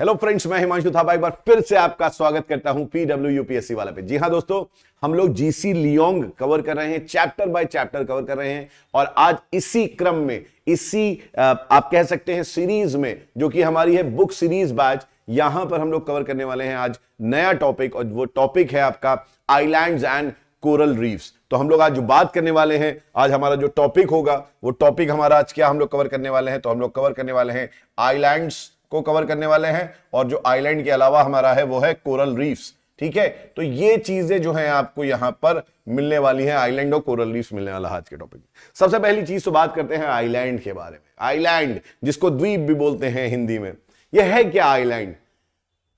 Hello friends मैं हिमांशु थापा एक बार फिर से आपका स्वागत करता हूं पीडब्ल्यू यूपीएससी वाला पे जी हाँ दोस्तों हम लोग जीसी लियोंग कवर कर रहे हैं चैप्टर बाय चैप्टर कवर कर रहे हैं और आज इसी क्रम में इसी आप कह सकते हैं सीरीज में जो कि हमारी है बुक सीरीज बैच यहां पर हम लोग कवर करने वाले हैं आज नया टॉपिक और वो टॉपिक है आपका आईलैंड एंड कोरल रीफ्स तो हम लोग आज जो बात करने वाले हैं आज हमारा जो टॉपिक होगा वो टॉपिक हमारा आज क्या हम लोग कवर करने वाले हैं तो हम लोग कवर करने वाले हैं आईलैंड्स को कवर करने वाले हैं और जो आइलैंड के अलावा हमारा है वो है कोरल रीफ्स ठीक है तो ये चीजें जो है आपको यहां पर मिलने वाली है आइलैंड और कोरल रीफ मिलने वाला आज के टॉपिक में सबसे पहली चीज तो बात करते हैं आइलैंड के बारे में आइलैंड जिसको द्वीप भी बोलते हैं हिंदी में यह है क्या आइलैंड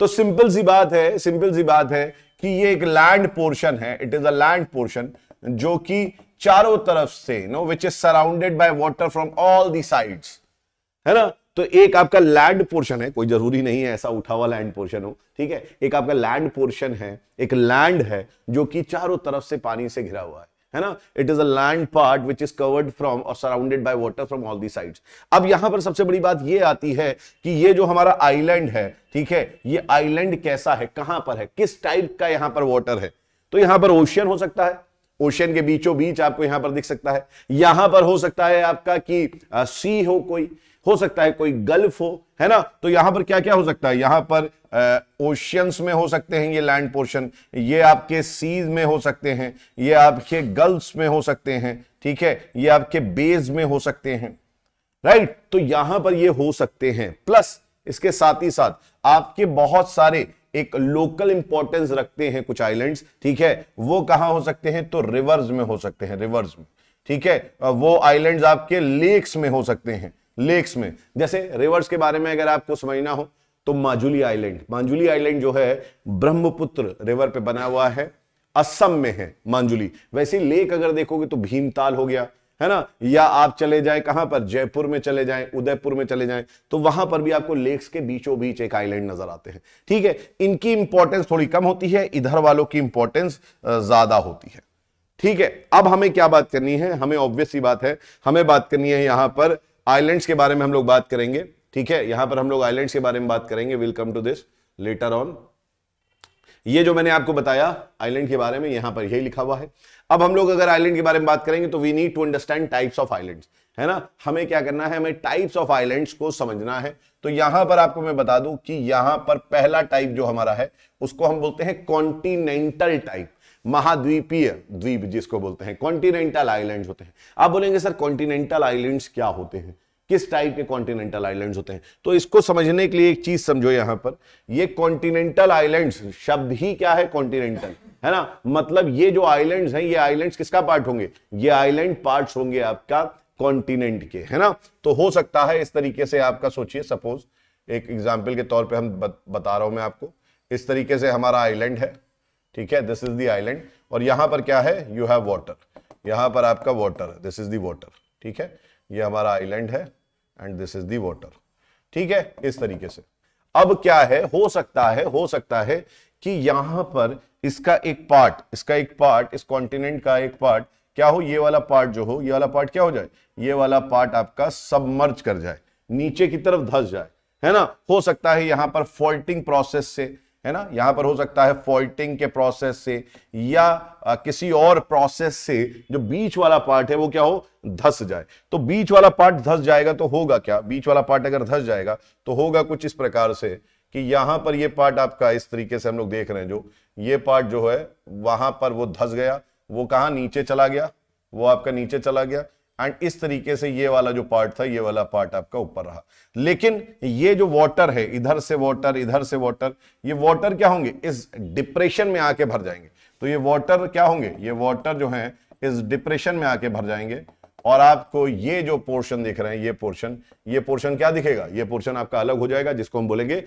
तो सिंपल सी बात है सिंपल सी बात है कि ये एक लैंड पोर्शन है it is a land portion जो कि चारों तरफ से no which is surrounded by water from all the sides है ना तो एक आपका लैंड पोर्शन है कोई जरूरी नहीं है ऐसा उठा हुआ लैंड पोर्शन हो ठीक है एक आपका लैंड पोर्शन है एक लैंड है जो कि चारों तरफ से पानी से घिरा हुआ है है ना it is a land part which is covered from और surrounded by water from all the sides अब यहां पर सबसे बड़ी बात यह आती है कि ये जो हमारा आइलैंड है ठीक है ये आइलैंड कैसा है कहां पर है किस टाइप का यहां पर वाटर है तो यहां पर ओशियन हो सकता है ओशियन के बीचों बीच आपको यहां पर दिख सकता है यहां पर हो सकता है आपका कि सी हो कोई हो सकता है कोई गल्फ हो है ना तो यहां पर क्या क्या हो सकता है यहां पर ओशियंस में हो सकते हैं ये लैंड पोर्शन ये आपके सीज में हो सकते हैं ये आपके गल्फ्स में हो सकते हैं ठीक है ये आपके बेज में हो सकते हैं राइट तो यहां पर ये हो सकते हैं प्लस इसके साथ ही साथ आपके बहुत सारे एक लोकल इंपॉर्टेंस रखते हैं कुछ आइलैंड्स ठीक है वो कहां हो सकते हैं तो रिवर्स में हो सकते हैं रिवर्स में ठीक है वो आइलैंड्स आपके लेक्स में हो सकते हैं लेक्स में जैसे रिवर्स के बारे में अगर आपको समझना हो तो माजुली आइलैंड मांजुली आइलैंड जो है ब्रह्मपुत्र रिवर पे बना हुआ है असम में है मांजुली वैसे लेक अगर देखोगे तो भीमताल हो गया है ना या आप चले जाए कहां पर जयपुर में चले जाए उदयपुर में चले जाए तो वहां पर भी आपको लेक्स के बीचों बीच एक आइलैंड नजर आते हैं ठीक है इनकी इंपॉर्टेंस थोड़ी कम होती है इधर वालों की इंपॉर्टेंस ज्यादा होती है ठीक है अब हमें क्या बात करनी है हमें ऑब्वियस ही बात है हमें बात करनी है यहां पर आइलैंड्स के बारे में हम लोग बात करेंगे ठीक है यहां पर हम लोग आइलैंड्स के बारे में बात करेंगे welcome to this letter on ये जो मैंने आपको बताया आइलैंड के बारे में यहां पर यही लिखा हुआ है अब हम लोग अगर आइलैंड के बारे में बात करेंगे तो we need to understand types of islands है ना हमें क्या करना है हमें टाइप्स ऑफ आइलैंड्स को समझना है तो यहां पर आपको मैं बता दूं कि यहां पर पहला टाइप जो हमारा है उसको हम बोलते हैं कॉन्टिनेंटल टाइप महाद्वीपीय द्वीप जिसको बोलते हैं कॉन्टिनेंटल आइलैंड होते हैं आप बोलेंगे सर कॉन्टिनेंटल आइलैंड क्या होते हैं किस टाइप के कॉन्टिनेंटल आइलैंड होते हैं तो इसको समझने के लिए एक चीज समझो यहां पर ये कॉन्टिनेंटल आइलैंड शब्द ही क्या है कॉन्टिनेंटल है ना मतलब ये जो आइलैंड्स हैं ये आइलैंड्स किसका पार्ट होंगे ये आइलैंड पार्ट्स होंगे आपका कॉन्टिनेंट के है ना तो हो सकता है इस तरीके से आपका सोचिए सपोज एक एग्जाम्पल के तौर पे हम बता रहा हूं मैं आपको इस तरीके से हमारा आइलैंड है ठीक है दिस इज द आइलैंड और यहां पर क्या है यू हैव वाटर यहां पर आपका वाटर दिस इज दॉटर ठीक है ये हमारा आइलैंड है एंड दिस इज दॉटर ठीक है इस तरीके से अब क्या है हो सकता है हो सकता है कि यहां पर इसका एक पार्ट इसका एक पार्ट इस कॉन्टिनेंट का एक पार्ट क्या हो ये वाला पार्ट जो हो ये वाला पार्ट क्या हो जाए ये वाला पार्ट आपका सबमर्ज कर जाए नीचे की तरफ धस जाए है ना हो सकता है यहां पर फॉल्टिंग प्रोसेस से है ना यहां पर हो सकता है फॉल्टिंग के प्रोसेस से या आ, किसी और प्रोसेस से जो बीच वाला पार्ट है वो क्या हो धस जाए तो बीच वाला पार्ट धस जाएगा तो होगा क्या बीच वाला पार्ट अगर धस जाएगा तो होगा कुछ इस प्रकार से कि यहां पर ये पार्ट आपका इस तरीके से हम लोग देख रहे हैं जो ये पार्ट जो है वहां पर वो धस गया वो कहा नीचे चला गया वो आपका नीचे चला गया एंड इस तरीके से ये वाला जो पार्ट था ये वाला पार्ट आपका ऊपर रहा लेकिन ये जो वाटर है इधर से वाटर इधर से वाटर ये वाटर क्या होंगे इस डिप्रेशन में आके भर जाएंगे तो ये वाटर क्या होंगे ये वाटर जो है इस डिप्रेशन में आके भर जाएंगे और आपको ये जो पोर्शन दिख रहे हैं ये पोर्शन ये पोर्शन क्या दिखेगा ये पोर्शन आपका अलग हो जाएगा जिसको हम बोलेंगे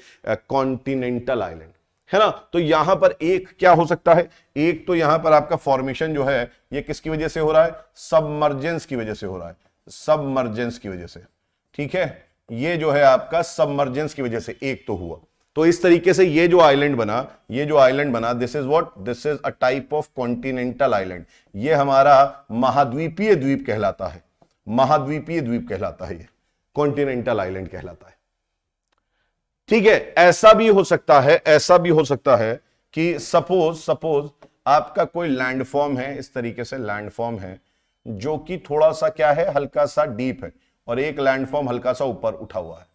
कॉन्टिनेंटल आइलैंड है ना तो यहां पर एक क्या हो सकता है एक तो यहां पर आपका फॉर्मेशन जो है ये किसकी वजह से हो रहा है सबमर्जेंस की वजह से हो रहा है सबमर्जेंस की वजह से ठीक है ये जो है आपका सबमर्जेंस की वजह से एक तो हुआ तो इस तरीके से ये जो आइलैंड बना ये जो आइलैंड बना this is what this is a type of continental island ये हमारा महाद्वीपीय द्वीप कहलाता है महाद्वीपीय द्वीप कहलाता है ये कॉन्टिनेंटल आइलैंड कहलाता है ठीक है ऐसा भी हो सकता है ऐसा भी हो सकता है कि सपोज सपोज आपका कोई लैंडफॉर्म है इस तरीके से लैंडफॉर्म है जो कि थोड़ा सा क्या है हल्का सा डीप है और एक लैंडफॉर्म हल्का सा ऊपर उठा हुआ है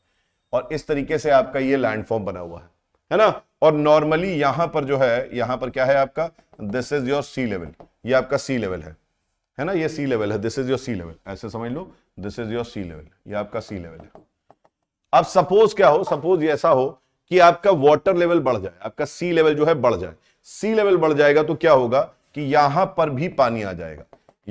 और इस तरीके से आपका ये लैंडफॉर्म बना हुआ है है ना और नॉर्मली यहां पर जो है यहां पर क्या है आपका this is your sea level ये आपका सी लेवल है है ना ये सी लेवल है this is your sea level ऐसे समझ लो this is your sea level ये आपका सी लेवल है अब सपोज क्या हो सपोज ऐसा हो कि आपका वाटर लेवल बढ़ जाए आपका सी लेवल जो है बढ़ जाए सी लेवल बढ़ जाएगा तो क्या होगा कि यहां पर भी पानी आ जाएगा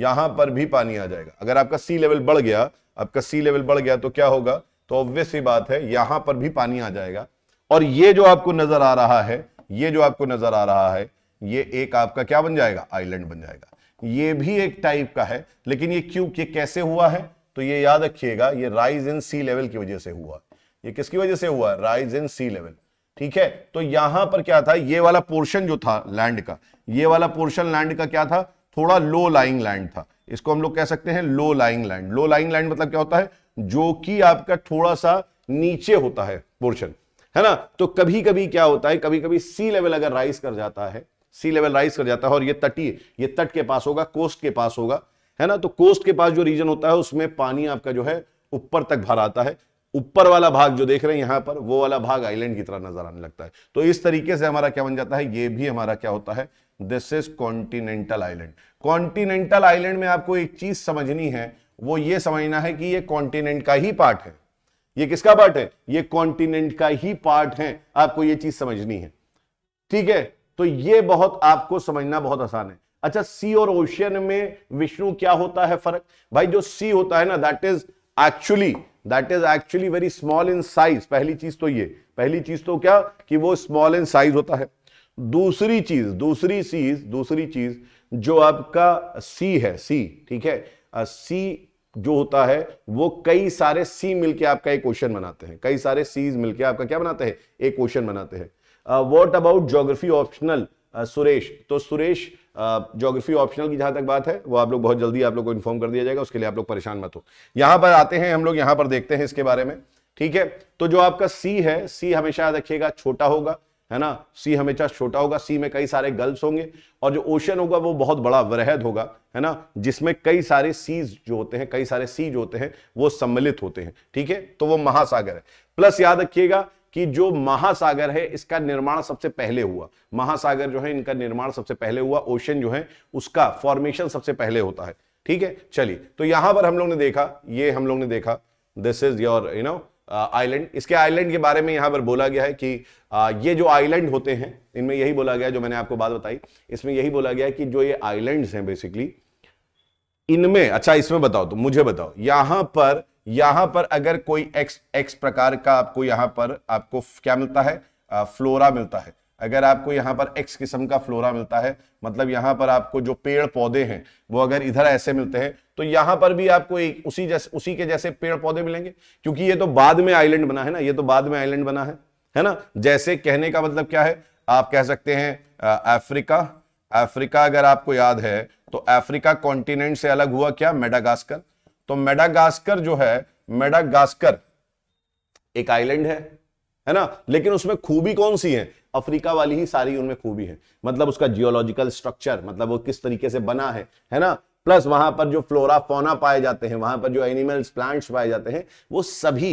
यहां पर भी पानी आ जाएगा अगर आपका सी लेवल बढ़ गया आपका सी लेवल बढ़ गया तो क्या होगा तो ऑब्वियस ही बात है यहां पर भी पानी आ जाएगा और ये जो आपको नजर आ रहा है ये जो आपको नजर आ रहा है ये एक आपका क्या बन जाएगा आइलैंड बन जाएगा ये भी एक टाइप का है लेकिन ये क्यों ये कैसे हुआ है तो ये याद रखिएगा ये राइज इन सी लेवल की वजह से हुआ ये किसकी वजह से हुआ राइज इन सी लेवल ठीक है तो यहां पर क्या था ये वाला पोर्शन जो था लैंड का ये वाला पोर्शन लैंड का क्या था थोड़ा लो लाइंग लैंड था इसको हम लोग कह सकते हैं low lying land low lying land मतलब क्या होता है जो कि आपका थोड़ा सा नीचे होता है पोर्शन है ना तो कभी कभी क्या होता है कभी कभी सी लेवल अगर राइज कर जाता है सी लेवल राइज कर जाता है और ये तटीय ये तट के पास होगा कोस्ट के पास होगा है ना तो कोस्ट के पास जो रीजन होता है उसमें पानी आपका जो है ऊपर तक भर आता है ऊपर वाला भाग जो देख रहे हैं यहां पर वो वाला भाग आइलैंड की तरह नजर आने लगता है तो इस तरीके से हमारा क्या बन जाता है ये भी हमारा क्या होता है this is continental island continental island में आपको एक चीज समझनी है वो ये समझना है कि ये कॉन्टिनेंट का ही पार्ट है ये किसका पार्ट है ये कॉन्टिनेंट का ही पार्ट है आपको ये चीज समझनी है ठीक है तो ये बहुत आपको समझना बहुत आसान है अच्छा सी और ओशियन में विष्णु क्या होता है फर्क भाई जो सी होता है ना that is actually that is actually very small in size पहली चीज तो ये पहली चीज तो क्या कि वो स्मॉल इन साइज होता है दूसरी चीज दूसरी चीज दूसरी चीज जो आपका सी है सी ठीक है सी जो होता है वो कई सारे सी मिलके आपका एक क्वेश्चन बनाते हैं कई सारे सीज मिलके आपका क्या बनाते हैं एक क्वेश्चन बनाते हैं what about geography optional Suresh तो सुरेश ज्योग्राफी ऑप्शनल की जहां तक बात है वो आप लोग बहुत जल्दी आप लोग को इन्फॉर्म कर दिया जाएगा उसके लिए आप लोग परेशान मत हो यहां पर आते हैं हम लोग यहां पर देखते हैं इसके बारे में ठीक है तो जो आपका सी है सी हमेशा याद रखिएगा छोटा होगा है ना सी हमेशा छोटा होगा सी में कई सारे गल्फ्स होंगे और जो ओशन होगा वो बहुत बड़ा वरहद होगा है ना जिसमें कई सारे सीज जो होते हैं कई सारे सी जो होते हैं वो सम्मिलित होते हैं ठीक है तो वो महासागर है प्लस याद रखिएगा कि जो महासागर है इसका निर्माण सबसे पहले हुआ महासागर जो है इनका निर्माण सबसे पहले हुआ ओशन जो है उसका फॉर्मेशन सबसे पहले होता है ठीक है चलिए तो यहां पर हम लोग ने देखा ये हम लोग ने देखा this is your you know island इसके आइलैंड के बारे में यहां पर बोला गया है कि आ, uh, ये जो आइलैंड होते हैं इनमें यही बोला गया जो मैंने आपको बात बताई इसमें यही बोला गया कि जो ये आइलैंड्स हैं बेसिकली इनमें अच्छा इसमें बताओ तो मुझे बताओ यहां पर यहां पर अगर कोई एक्स एक्स प्रकार का आपको यहां पर आपको क्या मिलता है आ, फ्लोरा मिलता है अगर आपको यहां पर एक्स किस्म का फ्लोरा मिलता है मतलब यहां पर आपको जो पेड़ पौधे हैं वो अगर इधर ऐसे मिलते हैं तो यहां पर भी आपको एक उसी जैसे उसी के जैसे पेड़ पौधे मिलेंगे क्योंकि ये तो बाद में आइलैंड बना है ना ये तो बाद में आइलैंड बना है है ना जैसे कहने का मतलब क्या है आप कह सकते हैं अफ्रीका अफ्रीका अगर आपको याद है तो अफ्रीका कॉन्टिनेंट से अलग हुआ क्या मेडागास्कर तो मेडागास्कर जो है मेडागास्कर एक आइलैंड है है ना लेकिन उसमें खूबी कौन सी है अफ्रीका वाली ही सारी उनमें खूबी है मतलब उसका जियोलॉजिकल स्ट्रक्चर मतलब वो किस तरीके से बना है है ना प्लस वहां पर जो फ्लोरा फोना पाए जाते हैं वहां पर जो एनिमल्स प्लांट्स पाए जाते हैं वो सभी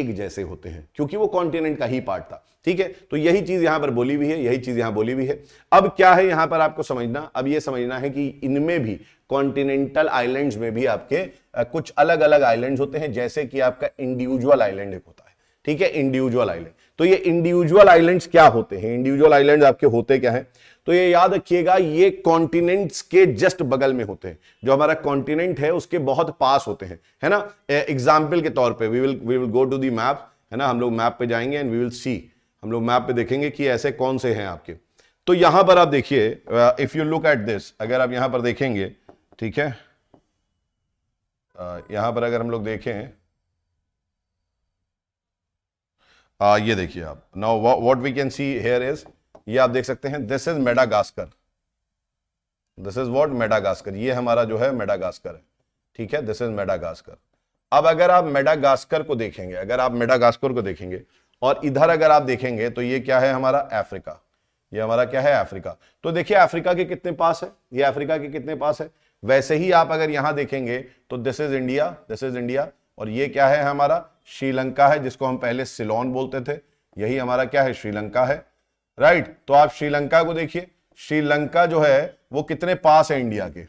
एक जैसे होते हैं क्योंकि वो कॉन्टिनेंट का ही पार्ट था ठीक है तो यही चीज यहां पर बोली हुई है यही चीज यहां बोली हुई है अब क्या है यहां पर आपको समझना अब यह समझना है कि इनमें भी कॉन्टिनेंटल आइलैंड में भी आपके कुछ अलग अलग आइलैंड होते हैं जैसे कि आपका इंडिविजुअल आइलैंड एक होता है ठीक है इंडिविजुअल आइलैंड तो ये इंडिविजुअल आइलैंड्स क्या होते हैं इंडिविजुअल आइलैंड्स आपके होते क्या हैं तो ये याद रखिएगा ये कॉन्टिनेंट्स के जस्ट बगल में होते हैं जो हमारा कॉन्टिनेंट है उसके बहुत पास होते हैं है ना एग्जाम्पल के तौर पे we will we will go to the map है ना हम लोग मैप पे जाएंगे एंड वी विल सी हम लोग मैप पे देखेंगे कि ऐसे कौन से हैं आपके तो यहां पर आप देखिए if you look at this अगर आप यहां पर देखेंगे ठीक है uh, यहां पर अगर हम लोग देखें आ, uh, ये देखिए आप now what we can see here is ये आप देख सकते हैं this is Madagascar this is what Madagascar ये हमारा जो है मेडागास्कर है ठीक है दिस इज मेडागास्कर अब अगर आप मेडागास्कर को देखेंगे अगर आप मेडागास्कर को देखेंगे और इधर अगर आप देखेंगे तो ये क्या है हमारा अफ्रीका ये हमारा क्या है अफ्रीका तो देखिए अफ्रीका के कितने पास है ये अफ्रीका के कितने पास है वैसे ही आप अगर यहां देखेंगे तो this is India this is India और ये क्या है हमारा श्रीलंका है जिसको हम पहले सिलोन बोलते थे यही हमारा क्या है श्रीलंका है राइट तो आप श्रीलंका को देखिए श्रीलंका जो है वो कितने पास है इंडिया के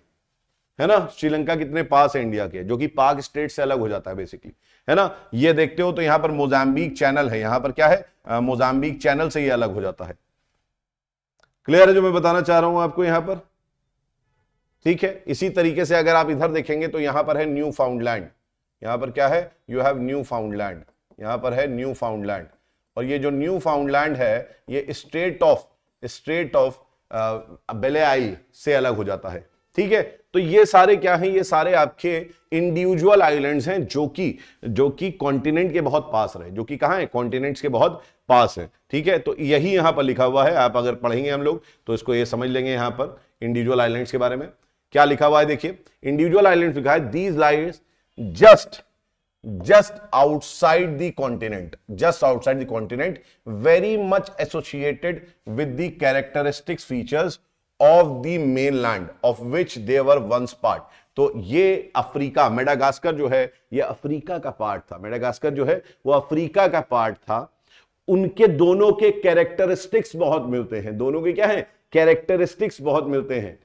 है ना श्रीलंका कितने पास है इंडिया के जो कि पाक स्टेट से अलग हो जाता है बेसिकली है ना ये देखते हो तो यहां पर मोजाम्बिक चैनल है यहां पर क्या है मोजाम्बिक चैनल से ये अलग हो जाता है क्लियर है जो मैं बताना चाह रहा हूं आपको यहां पर ठीक है इसी तरीके से अगर आप इधर देखेंगे तो यहां पर है न्यू फाउंडलैंड यहां पर क्या है यू हैव न्यू फाउंडलैंड यहां पर है न्यू फाउंडलैंड और ये जो न्यू फाउंडलैंड है ये स्टेट ऑफ स्ट्रेट ऑफ बेले आई से अलग हो जाता है ठीक है तो ये सारे क्या हैं ये सारे आपके इंडिविजुअल आइलैंड्स हैं जो कि जो कि कॉन्टिनेंट के बहुत पास रहे जो कि कहा है कॉन्टिनेंट्स के बहुत पास हैं ठीक है तो यही यहां पर लिखा हुआ है आप अगर पढ़ेंगे हम लोग तो इसको ये समझ लेंगे यहां पर इंडिविजुअल आइलैंड्स के बारे में क्या लिखा हुआ है देखिए इंडिविजुअल आइलैंड लिखा है these isles just just outside the continent just outside the continent very much associated with the characteristics features of the mainland of which they were once part तो ये अफ्रीका मेडागास्कर जो है ये Africa का part था Madagascar जो है वो अफ्रीका का पार्ट था उनके दोनों के कैरेक्टरिस्टिक्स बहुत मिलते हैं दोनों के क्या है कैरेक्टरिस्टिक्स बहुत मिलते हैं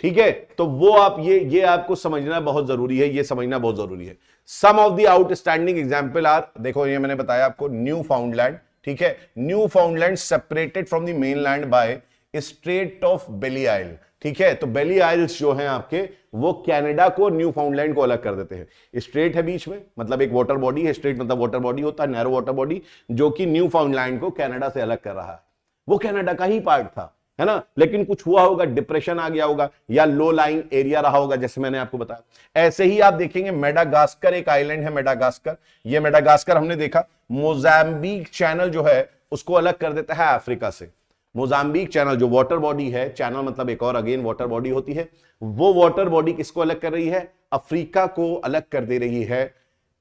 ठीक है तो वो आप ये ये आपको समझना बहुत जरूरी है ये समझना बहुत जरूरी है some of the outstanding example are देखो ये मैंने बताया आपको न्यू फाउंडलैंड ठीक है Newfoundland separated from the mainland by strait of Belle Isle ठीक है तो बेली आइल्स जो हैं आपके वो कैनेडा को न्यू फाउंडलैंड को अलग कर देते हैं स्ट्रेट है बीच में मतलब एक वाटर बॉडी है स्ट्रेट मतलब वाटर बॉडी होता है नैरो वाटर बॉडी जो कि न्यू फाउंडलैंड को कैनेडा से अलग कर रहा है वो कैनेडा का ही पार्ट था है ना लेकिन कुछ हुआ होगा डिप्रेशन आ गया होगा या लो लाइंग एरिया रहा होगा जैसे मैंने आपको बताया ऐसे ही आप देखेंगे मेडागास्कर एक आइलैंड है मेडागास्कर ये मेडागास्कर हमने देखा मोजाम्बिक चैनल जो है उसको अलग कर देता है अफ्रीका से मोजाम्बिक चैनल जो वाटर बॉडी है चैनल मतलब एक और अगेन वाटर बॉडी होती है वो वाटर बॉडी किसको अलग कर रही है अफ्रीका को अलग कर दे रही है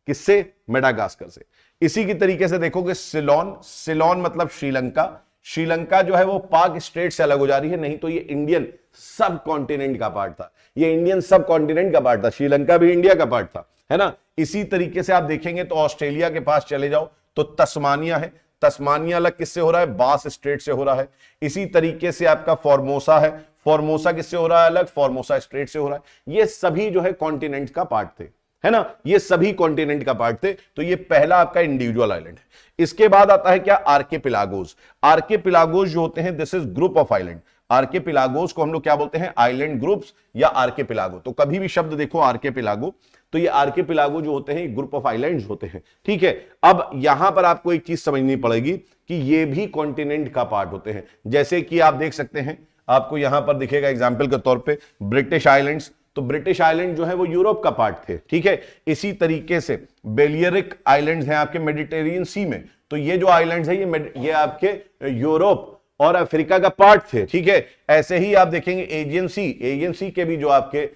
किससे मेडागास्कर से इसी की तरीके से देखोगे सिलोन सिलोन मतलब श्रीलंका श्रीलंका जो है वो पाक स्टेट से अलग हो जा रही है नहीं तो ये इंडियन सब कॉन्टिनेंट का पार्ट था ये इंडियन सब कॉन्टिनेंट का पार्ट था श्रीलंका भी इंडिया का पार्ट था है ना इसी तरीके से आप देखेंगे तो ऑस्ट्रेलिया के पास चले जाओ तो तस्मानिया है तस्मानिया अलग किससे हो रहा है बास स्ट्रेट से हो रहा है इसी तरीके से आपका फॉर्मोसा है फॉर्मोसा किससे हो रहा है अलग फॉर्मोसा स्ट्रेट से हो रहा है ये सभी जो है कॉन्टिनेंट का पार्ट थे है ना ये सभी कॉन्टिनेंट का पार्ट थे तो ये पहला आपका इंडिविजुअल आइलैंड है इसके बाद आता है क्या आरके पिलागोज आरके पिलागोज जो होते हैं this is group of island archipelagos को हम लोग क्या बोलते हैं आइलैंड ग्रुप्स या आरके पिलागो तो कभी भी शब्द देखो आरके पिलागो तो ये आर पिलागो जो होते हैं ग्रुप ऑफ आइलैंड होते हैं ठीक है अब यहां पर आपको एक चीज समझनी पड़ेगी कि ये भी कॉन्टिनेंट का पार्ट होते हैं जैसे कि आप देख सकते हैं आपको यहां पर दिखेगा एग्जाम्पल के तौर पर ब्रिटिश आइलैंड तो ब्रिटिश आइलैंड जो है वो यूरोप का पार्ट थे ठीक है इसी तरीके से बेलियरिक आइलैंड हैं आपके मेडिटेरियन सी में तो ये जो आइलैंड्स है ये ये आपके यूरोप और अफ्रीका का पार्ट थे ठीक है ऐसे ही आप देखेंगे एजेंसी एजेंसी के भी जो आपके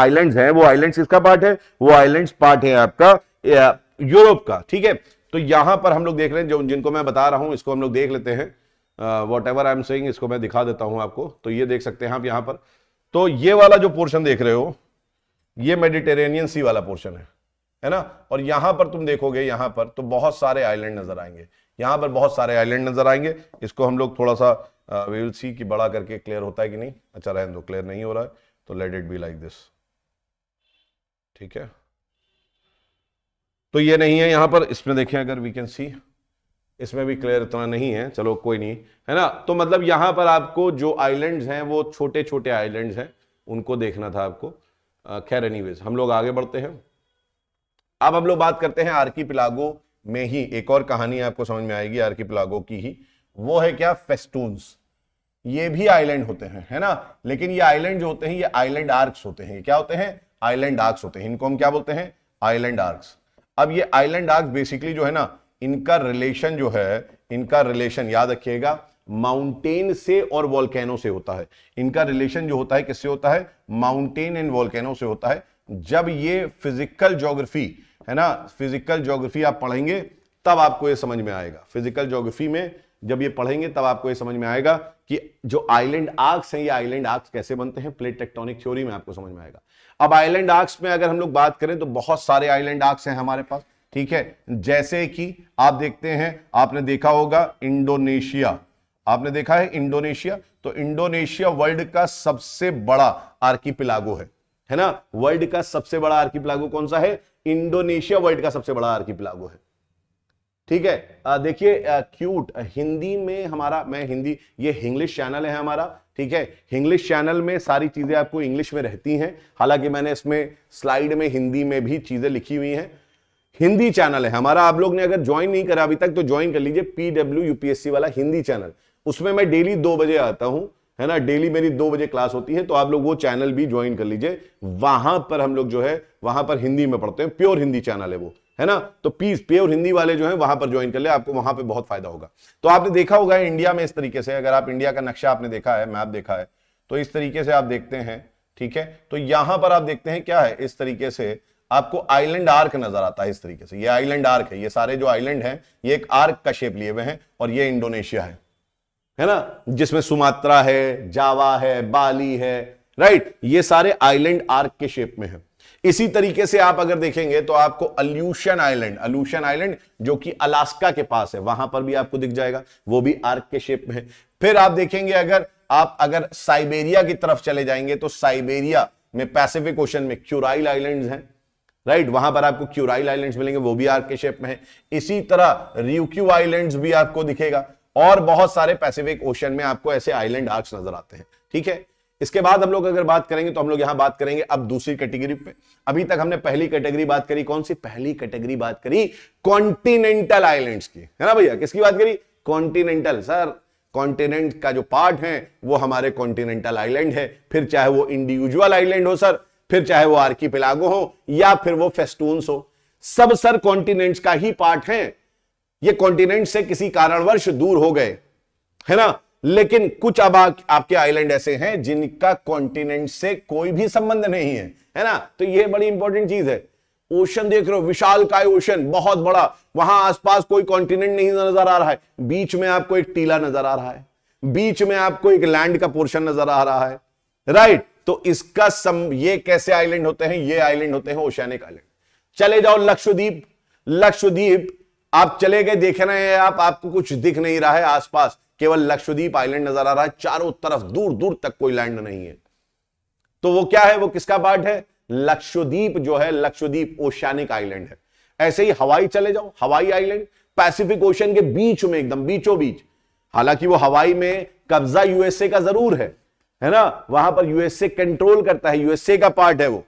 आइलैंड्स हैं वो आइलैंड्स किसका पार्ट है वो आइलैंड्स पार्ट है आपका यूरोप का ठीक है तो यहां पर हम लोग देख रहे हैं जो जिनको मैं बता रहा हूं इसको हम लोग देख लेते हैं whatever I am saying इसको मैं दिखा देता हूं आपको तो ये देख सकते हैं आप यहां पर तो ये वाला जो पोर्शन देख रहे हो ये मेडिटेरेनियन सी वाला पोर्शन है है ना और यहां पर तुम देखोगे यहां पर तो बहुत सारे आइलैंड नजर आएंगे यहाँ पर बहुत सारे आइलैंड नजर आएंगे इसको हम लोग थोड़ा सा वी विल सी कि बड़ा करके क्लियर होता है कि नहीं अच्छा रहें तो क्लियर नहीं हो रहा है तो let it be like this ठीक है तो ये नहीं है यहाँ पर इसमें देखें अगर वी कैन सी इसमें भी क्लियर इतना नहीं है चलो कोई नहीं है ना तो मतलब यहाँ पर आपको जो आइलैंड्स हैं वो छोटे छोटे आइलैंड्स हैं उनको देखना था आपको खैर एनीवेज हम लोग आगे बढ़ते हैं अब हम लोग बात करते हैं आर्की पिलागो में ही एक और कहानी आपको समझ में आएगी आर्की प्लागो की ही वो है क्या फेस्टून ये भी आइलैंड होते हैं है ना लेकिन ये आइलैंड जो होते हैं ये आइलैंड आर्क्स होते हैं क्या होते हैं आइलैंड आर्क्स होते हैं इनको हम क्या बोलते हैं आइलैंड आर्क्स अब ये आइलैंड आर्क्स बेसिकली जो है ना इनका रिलेशन जो है इनका रिलेशन याद रखिएगा माउंटेन से और वॉलकैनो से होता है इनका रिलेशन जो होता है किससे होता है माउंटेन एंड वॉलकैनो से होता है जब ये फिजिकल जोग्राफी है ना फिजिकल ज्योग्राफी आप पढ़ेंगे तब आपको ये समझ में आएगा फिजिकल ज्योग्राफी में जब ये पढ़ेंगे तब आपको ये समझ में आएगा कि जो आइलैंड आर्क्स हैं ये आइलैंड आर्क्स कैसे बनते हैं प्लेट टेक्टोनिक थ्योरी में आपको समझ में आएगा अब आइलैंड आर्क्स में अगर हम लोग बात करें तो बहुत सारे आइलैंड आर्क्स हैं हमारे पास ठीक है जैसे कि आप देखते हैं आपने देखा होगा इंडोनेशिया आपने देखा है इंडोनेशिया तो इंडोनेशिया वर्ल्ड का सबसे बड़ा आर्किपिलागो है है ना वर्ल्ड का सबसे बड़ा आर्किपिलागो कौन सा है इंडोनेशिया वर्ल्ड का सबसे बड़ा आर्किपिलागो है ठीक है देखिए क्यूट हिंदी में हमारा मैं हिंदी ये इंग्लिश चैनल है हमारा ठीक है इंग्लिश चैनल में सारी चीज़ें आपको इंग्लिश में रहती हैं हालांकि मैंने इसमें स्लाइड में हिंदी में भी चीज़ें लिखी हुई हैं हिंदी चैनल है हमारा आप लोग ने अगर ज्वाइन नहीं करा अभी तक तो ज्वाइन कर लीजिए पीडब्ल्यू यूपीएससी वाला हिंदी चैनल उसमें मैं डेली दो बजे आता हूं है ना डेली मेरी दो बजे क्लास होती है तो आप लोग वो चैनल भी ज्वाइन कर लीजिए वहां पर हम लोग जो है वहां पर हिंदी में पढ़ते हैं प्योर हिंदी चैनल है वो है ना तो प्लीज प्योर हिंदी वाले जो है वहां पर ज्वाइन कर ले आपको वहां पे बहुत फायदा होगा तो आपने देखा होगा इंडिया में इस तरीके से अगर आप इंडिया का नक्शा आपने देखा है मैप देखा है तो इस तरीके से आप देखते हैं ठीक है तो यहां पर आप देखते हैं क्या है इस तरीके से आपको आइलैंड आर्क नजर आता है इस तरीके से ये आइलैंड आर्क है ये सारे जो आइलैंड है ये एक आर्क का शेप लिए हुए हैं और ये इंडोनेशिया है है ना जिसमें सुमात्रा है जावा है बाली है राइट ये सारे आइलैंड आर्क के शेप में है इसी तरीके से आप अगर देखेंगे तो आपको अल्यूशन आइलैंड अल्यूशन आइलैंड जो कि अलास्का के पास है वहां पर भी आपको दिख जाएगा वो भी आर्क के शेप में है फिर आप देखेंगे अगर आप अगर साइबेरिया की तरफ चले जाएंगे तो साइबेरिया में पैसिफिक ओशन में क्यूराइल आइलैंड्स हैं राइट वहां पर आपको क्यूराइल आइलैंड्स मिलेंगे वो भी आर्क के शेप में है इसी तरह रियुक्यू आइलैंड्स भी आपको दिखेगा और बहुत सारे पैसिफिक ओशन में आपको ऐसे आइलैंड आर्क्स नजर आते हैं ठीक है इसके बाद हम लोग अगर बात करेंगे तो हम लोग यहां बात करेंगे अब दूसरी कैटेगरी पे अभी तक हमने पहली कैटेगरी बात करी कौन सी पहली कैटेगरी बात करी कॉन्टिनेंटल आइलैंड्स की है ना भैया किसकी बात करी कॉन्टिनेंटल सर कॉन्टिनेंट का जो पार्ट है वो हमारे कॉन्टिनेंटल आइलैंड है फिर चाहे वो इंडिविजुअल आइलैंड हो सर फिर चाहे वो आर्की हो या फिर वो फेस्टून हो सब सर कॉन्टिनेंट का ही पार्ट है ये कॉन्टिनेंट से किसी कारणवश दूर हो गए है ना लेकिन कुछ अब आ, आपके आइलैंड ऐसे हैं जिनका कॉन्टिनेंट से कोई भी संबंध नहीं है है ना तो ये बड़ी इंपॉर्टेंट चीज है ओशन देख रहे हो विशाल काय ओशन बहुत बड़ा वहां आसपास कोई कॉन्टिनेंट नहीं नजर आ रहा है बीच में आपको एक टीला नजर आ रहा है बीच में आपको एक लैंड का पोर्शन नजर आ रहा है राइट तो इसका सम ये कैसे आइलैंड होते हैं ये आइलैंड होते हैं ओशैनिक आइलैंड चले जाओ लक्षद्वीप लक्षद्वीप आप चले गए देख रहे हैं आप आपको कुछ दिख नहीं रहा है आसपास केवल लक्षद्वीप आइलैंड नजर आ रहा है चारों तरफ दूर दूर तक कोई लैंड नहीं है तो वो क्या है वो किसका पार्ट है लक्षद्वीप जो है लक्षद्वीप ओशियानिक आइलैंड है ऐसे ही हवाई चले जाओ हवाई आइलैंड पैसिफिक ओशन के बीच में एकदम बीचों बीच हालांकि वो हवाई में कब्जा यूएसए का जरूर है है ना वहां पर यूएसए कंट्रोल करता है यूएसए का पार्ट है वो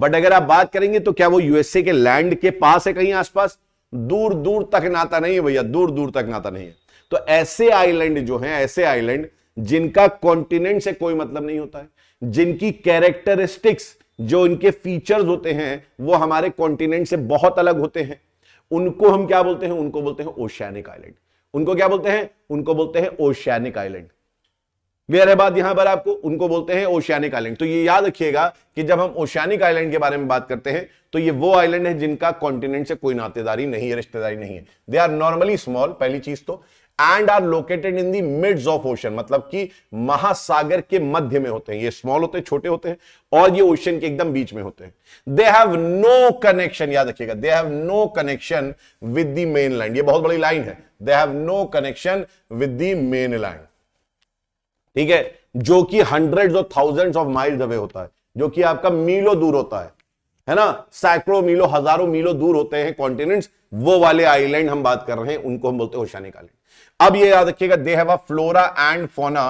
बट अगर आप बात करेंगे तो क्या वो यूएसए के लैंड के पास है कहीं आसपास दूर दूर तक नाता नहीं है भैया दूर दूर तक नाता नहीं है तो ऐसे आइलैंड जो हैं ऐसे आइलैंड जिनका कॉन्टिनेंट से कोई मतलब नहीं होता है जिनकी कैरेक्टरिस्टिक्स जो इनके फीचर्स होते हैं वो हमारे कॉन्टिनेंट से बहुत अलग होते हैं उनको हम क्या बोलते हैं उनको बोलते हैं ओशियानिक आइलैंड उनको क्या बोलते हैं उनको बोलते हैं ओशियानिक आइलैंड क्लियर है बात यहां पर आपको उनको बोलते हैं ओशियानिक आइलैंड तो ये याद रखिएगा कि जब हम ओशियानिक आइलैंड के बारे में बात करते हैं तो ये वो आइलैंड है जिनका कॉन्टिनेंट से कोई नातेदारी नहीं है रिश्तेदारी नहीं है दे आर नॉर्मली स्मॉल पहली चीज तो and are located in the midst of ocean मतलब कि महासागर के मध्य में होते हैं ये स्मॉल होते हैं छोटे होते हैं और ये ओशन के एकदम बीच में होते हैं दे हैव नो कनेक्शन याद रखिएगा they have no connection with the mainland ये बहुत बड़ी लाइन है they have no connection with the mainland ठीक है जो कि हंड्रेड और थाउजेंड ऑफ माइल्स अवे होता है जो कि आपका मीलो दूर होता है है ना सैकड़ों मीलो हजारों मीलो दूर होते हैं कॉन्टिनेंट्स वो वाले आइलैंड हम बात कर रहे हैं उनको हम बोलते हैं ओशानिक आइलैंड अब ये याद रखिएगा they have a flora and fauna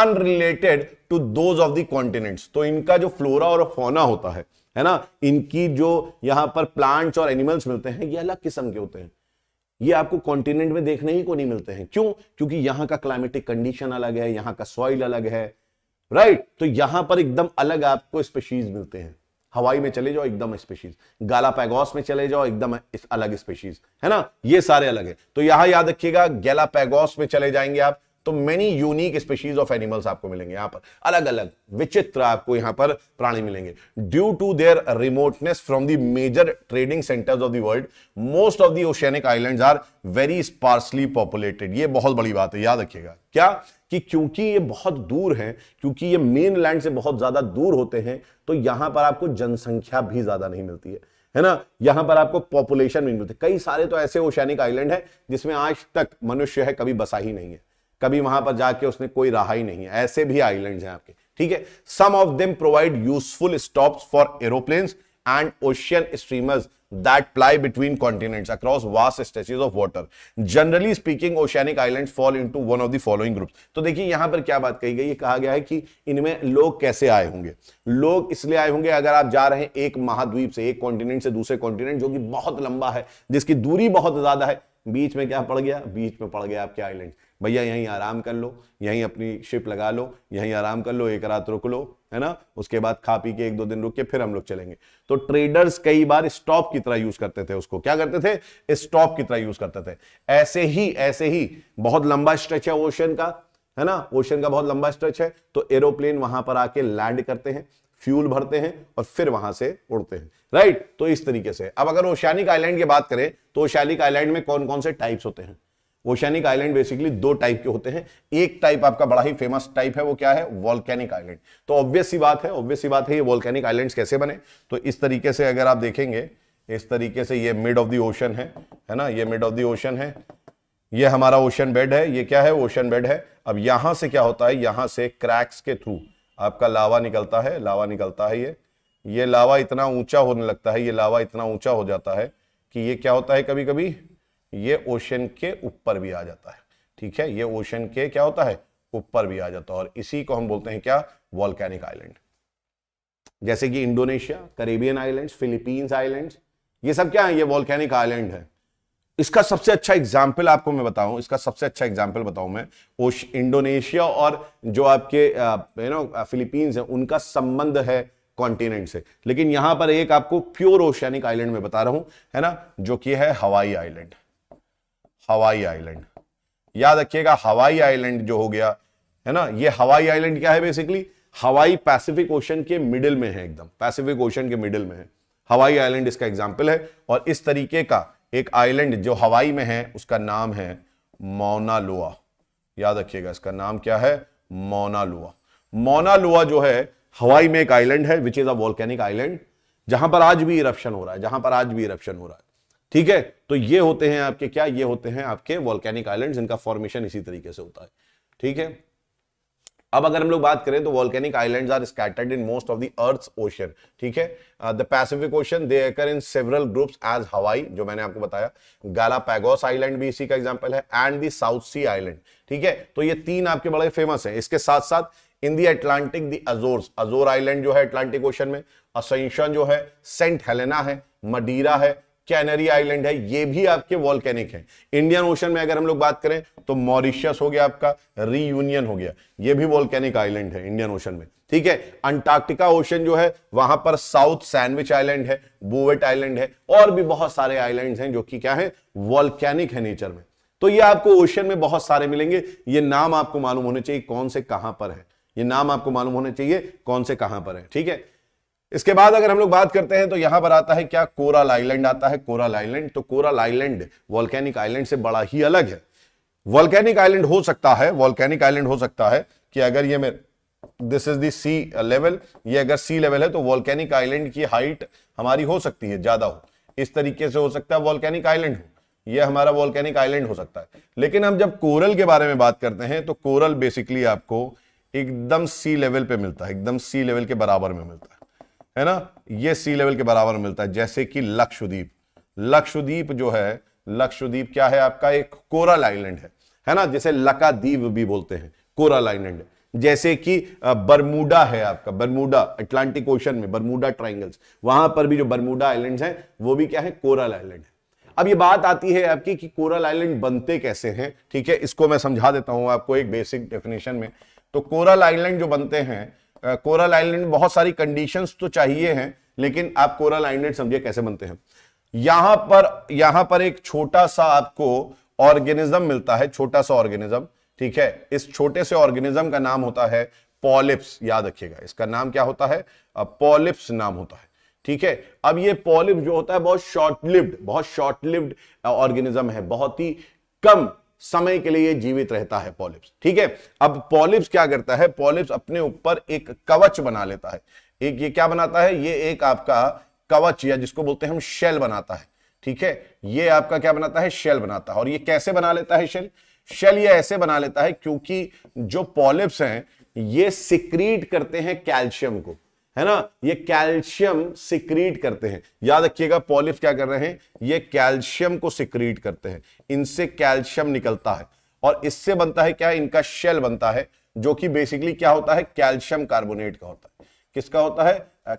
unrelated to those of the continents तो इनका जो फ्लोरा और फोना होता है है ना इनकी जो यहां पर प्लांट्स और एनिमल्स मिलते हैं ये अलग किस्म के होते हैं ये आपको कॉन्टिनेंट में देखने ही को नहीं मिलते हैं क्यों क्योंकि यहां का क्लाइमेटिक कंडीशन अलग है यहां का सॉइल अलग है राइट तो यहां पर एकदम अलग आपको स्पेशीज मिलते हैं हवाई में चले जाओ एकदम स्पेशीज गालापैगोस में चले जाओ एकदम अलग स्पेशीज है ना ये सारे अलग है तो यहां याद रखिएगा गैलापैगोस में चले जाएंगे आप तो many unique species of animals आपको मिलेंगे यहां पर अलग अलग विचित्र आपको यहां पर प्राणी मिलेंगे due to their remoteness from the major trading centres of the world most of the oceanic islands are very sparsely populated ये बहुत बड़ी बात है याद रखिएगा क्या कि क्योंकि ये बहुत दूर हैं क्योंकि ये मेन लैंड से बहुत ज्यादा दूर होते हैं तो यहां पर आपको जनसंख्या भी ज्यादा नहीं मिलती है है ना यहां पर आपको पॉपुलेशन भी मिलती है कई सारे तो ऐसे ओशैनिक आइलैंड है जिसमें आज तक मनुष्य है कभी बसा ही नहीं है कभी वहां पर जाके उसने कोई रहा ही नहीं है ऐसे भी आइलैंड हैं आपके ठीक है some of them provide useful stop for aeroplanes ocean streamers that ply between between across vast vast of water generally speaking oceanic oceanic fall into one of the following group तो देखिए यहां पर क्या बात कही गई कहा गया है कि इनमें लोग कैसे आए होंगे लोग इसलिए आए होंगे अगर आप जा रहे हैं एक महाद्वीप से एक कॉन्टिनेंट से दूसरे कॉन्टिनेंट जो कि बहुत लंबा है जिसकी दूरी बहुत ज्यादा है बीच में क्या पड़ गया बीच में पड़ गया आपके आइलैंड भैया यहीं आराम कर लो यहीं अपनी शिप लगा लो यहीं आराम कर लो एक रात रुक लो है ना उसके बाद खा पी के एक दो दिन रुक के फिर हम लोग चलेंगे तो ट्रेडर्स कई बार स्टॉप की तरह यूज करते थे उसको क्या करते थे स्टॉप की तरह यूज करते थे ऐसे ही ऐसे ही बहुत लंबा स्ट्रेच है ओशन का है ना ओशन का बहुत लंबा स्ट्रेच है तो एरोप्लेन वहां पर आके लैंड करते हैं फ्यूल भरते हैं और फिर वहां से उड़ते हैं राइट तो इस तरीके से अब अगर ओशानिक आइलैंड की बात करें तो ओशानिक आइलैंड में कौन कौन से टाइप्स होते हैं ओशनिक आइलैंड बेसिकली दो टाइप के होते हैं एक टाइप आपका बड़ा ही फेमस टाइप है वो क्या है वॉल्केनिक आइलैंड तो ऑब्वियस सी बात है ऑब्वियस सी बात है ये वॉल्केनिक आइलैंड्स कैसे बने तो इस तरीके से अगर आप देखेंगे इस तरीके से ये मिड ऑफ द ओशन है है ना ये मिड ऑफ द ओशन है ये हमारा ओशन बेड है ये क्या है ओशन बेड है अब यहां से क्या होता है यहां से क्रैक्स के थ्रू आपका लावा निकलता है लावा निकलता है ये ये लावा इतना ऊंचा होने लगता है ये लावा इतना ऊंचा हो जाता है कि ये क्या होता है कभी कभी ये ओशन के ऊपर भी आ जाता है ठीक है ये ओशन के क्या होता है ऊपर भी आ जाता है और इसी को हम बोलते हैं क्या वॉल्केनिक आइलैंड जैसे कि Indonesia Caribbean islands Philippines islands ये सब क्या है ये वॉल्केनिक आइलैंड है इसका सबसे अच्छा एग्जाम्पल आपको मैं बताऊं इसका सबसे अच्छा एग्जाम्पल बताऊं मैं इंडोनेशिया और जो आपके यू नो फिलीपींस है उनका संबंध है कॉन्टिनेंट से लेकिन यहां पर एक आपको प्योर ओशियानिक आइलैंड में बता रहा हूं है ना जो कि है हवाई आइलैंड हवाई आइलैंड याद रखिएगा हवाई आइलैंड जो हो गया है ना ये हवाई आइलैंड क्या है बेसिकली हवाई पैसिफिक ओशन के मिडिल में है एकदम पैसिफिक ओशन के मिडिल में है हवाई आइलैंड इसका एग्जाम्पल है और इस तरीके का एक आइलैंड जो हवाई में है उसका नाम है मोनालोआ याद रखिएगा इसका नाम क्या है मोनालोआ मोनालोआ जो है हवाई में एक आइलैंड है which is a volcanic island जहां पर आज भी इरप्शन हो रहा है जहां पर आज भी इरप्शन हो रहा है ठीक है तो ये होते हैं आपके क्या ये होते हैं आपके वॉल्केनिक आइलैंड जिनका फॉर्मेशन इसी तरीके से होता है ठीक है अब अगर हम लोग बात करें तो volcanic island are scattered in most of the earth ocean ठीक है the Pacific Ocean they occur in several groups as Hawaii जो मैंने आपको बताया गालापैगोस आइलैंड भी इसी का एग्जांपल है and the South Sea island ठीक है तो ये तीन आपके बड़े फेमस है इसके साथ साथ in the Atlantic the Azores Azores island जो है अटलांटिक ओशन में असेंशन जो है सेंट हेलेना है मडीरा है कैनरी आइलैंड है ये भी आपके वॉलकैनिक है इंडियन ओशन में अगर हम लोग बात करें तो मॉरिशियस हो गया आपका रीयूनियन हो गया ये भी वॉलकैनिक आइलैंड है इंडियन ओशन में ठीक है अंटार्कटिका ओशन जो है वहां पर साउथ सैंडविच आइलैंड है बोवेट आइलैंड है और भी बहुत सारे आइलैंड हैं जो कि क्या है वॉलकैनिक है नेचर में तो ये आपको ओशन में बहुत सारे मिलेंगे ये नाम आपको मालूम होने चाहिए कौन से कहां पर है ये नाम आपको मालूम होने चाहिए कौन से कहां पर है ठीक है इसके बाद अगर हम लोग बात करते हैं तो यहां पर आता है क्या कोरल आइलैंड आता है कोरल आइलैंड तो कोरल आइलैंड वॉल्केनिक आइलैंड से बड़ा ही अलग है वॉल्केनिक आइलैंड हो सकता है वॉल्केनिक आइलैंड हो सकता है कि अगर ये मैं this is the sea level ये अगर सी लेवल है तो वॉल्केनिक आइलैंड की हाइट हमारी हो सकती है ज्यादा हो इस तरीके से हो सकता है वॉल्केनिक आइलैंड हो यह हमारा वॉल्केनिक आइलैंड हो सकता है लेकिन हम जब कोरल के बारे में बात करते हैं तो कोरल बेसिकली आपको एकदम सी लेवल पे मिलता है एकदम सी लेवल के बराबर में मिलता है है ना ये सी लेवल के बराबर मिलता है जैसे कि लक्षद्वीप लक्षद्वीप जो है लक्षद्वीप क्या है आपका एक कोरल आइलैंड है है ना जैसे लकाद्वीप भी बोलते हैं कोरल आइलैंड जैसे कि बरमूडा है आपका बरमूडा अटलांटिक ओशन में बरमूडा ट्राइंगल्स वहां पर भी जो बरमूडा आइलैंड है वो भी क्या है कोरल आइलैंड है अब ये बात आती है आपकी कि कोरल आइलैंड बनते कैसे हैं ठीक है इसको मैं समझा देता हूं आपको एक बेसिक डेफिनेशन में तो कोरल आइलैंड जो बनते हैं कोरल आइलैंड बहुत सारी कंडीशन तो चाहिए हैं लेकिन आप कोरल आइलैंड समझिए कैसे बनते हैं यहां पर यहां पर एक छोटा सा आपको ऑर्गेनिज्म मिलता है छोटा सा ऑर्गेनिज्म ठीक है इस छोटे से ऑर्गेनिज्म का नाम होता है पॉलिप्स याद रखिएगा इसका नाम क्या होता है पॉलिप्स नाम होता है ठीक है अब ये पॉलिप जो होता है बहुत शॉर्ट लिव्ड बहुत शॉर्ट लिव्ड ऑर्गेनिज्म है बहुत ही कम समय के लिए जीवित रहता है पॉलिप्स ठीक है अब पॉलिप्स क्या करता है पॉलिप्स अपने ऊपर एक कवच बना लेता है एक ये क्या बनाता है ये एक आपका कवच या जिसको बोलते हैं हम शेल बनाता है ठीक है ये आपका क्या बनाता है शेल बनाता है और ये कैसे बना लेता है शेल शेल ये ऐसे बना लेता है क्योंकि जो पॉलिप्स हैं ये सिक्रीट करते हैं कैल्शियम को है ना ये कैल्शियम सिक्रीट करते हैं याद रखिएगा पॉलिप क्या कर रहे हैं ये कैल्शियम को सिक्रीट करते हैं इनसे कैल्शियम निकलता है और इससे बनता है क्या इनका शेल बनता है जो कि बेसिकली क्या होता है कैल्शियम कार्बोनेट का होता है किसका होता है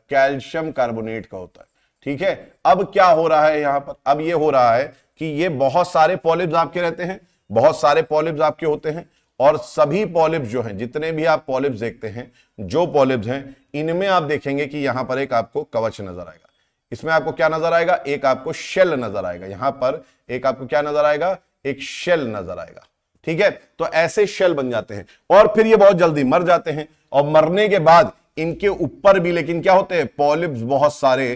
कैल्शियम कार्बोनेट का होता है ठीक है अब क्या हो रहा है यहां पर अब ये हो रहा है कि ये बहुत सारे पॉलिप्स आपके रहते हैं बहुत सारे पॉलिप्स आपके होते हैं और सभी पॉलिप्स जो हैं जितने भी आप पॉलिप्स देखते हैं जो पॉलिप्स हैं इनमें आप देखेंगे कि यहां पर एक आपको कवच नजर आएगा इसमें आपको क्या नजर आएगा एक आपको शेल नजर आएगा यहां पर एक आपको क्या नजर आएगा एक शेल नजर आएगा ठीक है तो ऐसे शेल बन जाते हैं और फिर ये बहुत जल्दी मर जाते हैं और मरने के बाद इनके ऊपर भी लेकिन क्या होते हैं पॉलिप्स बहुत सारे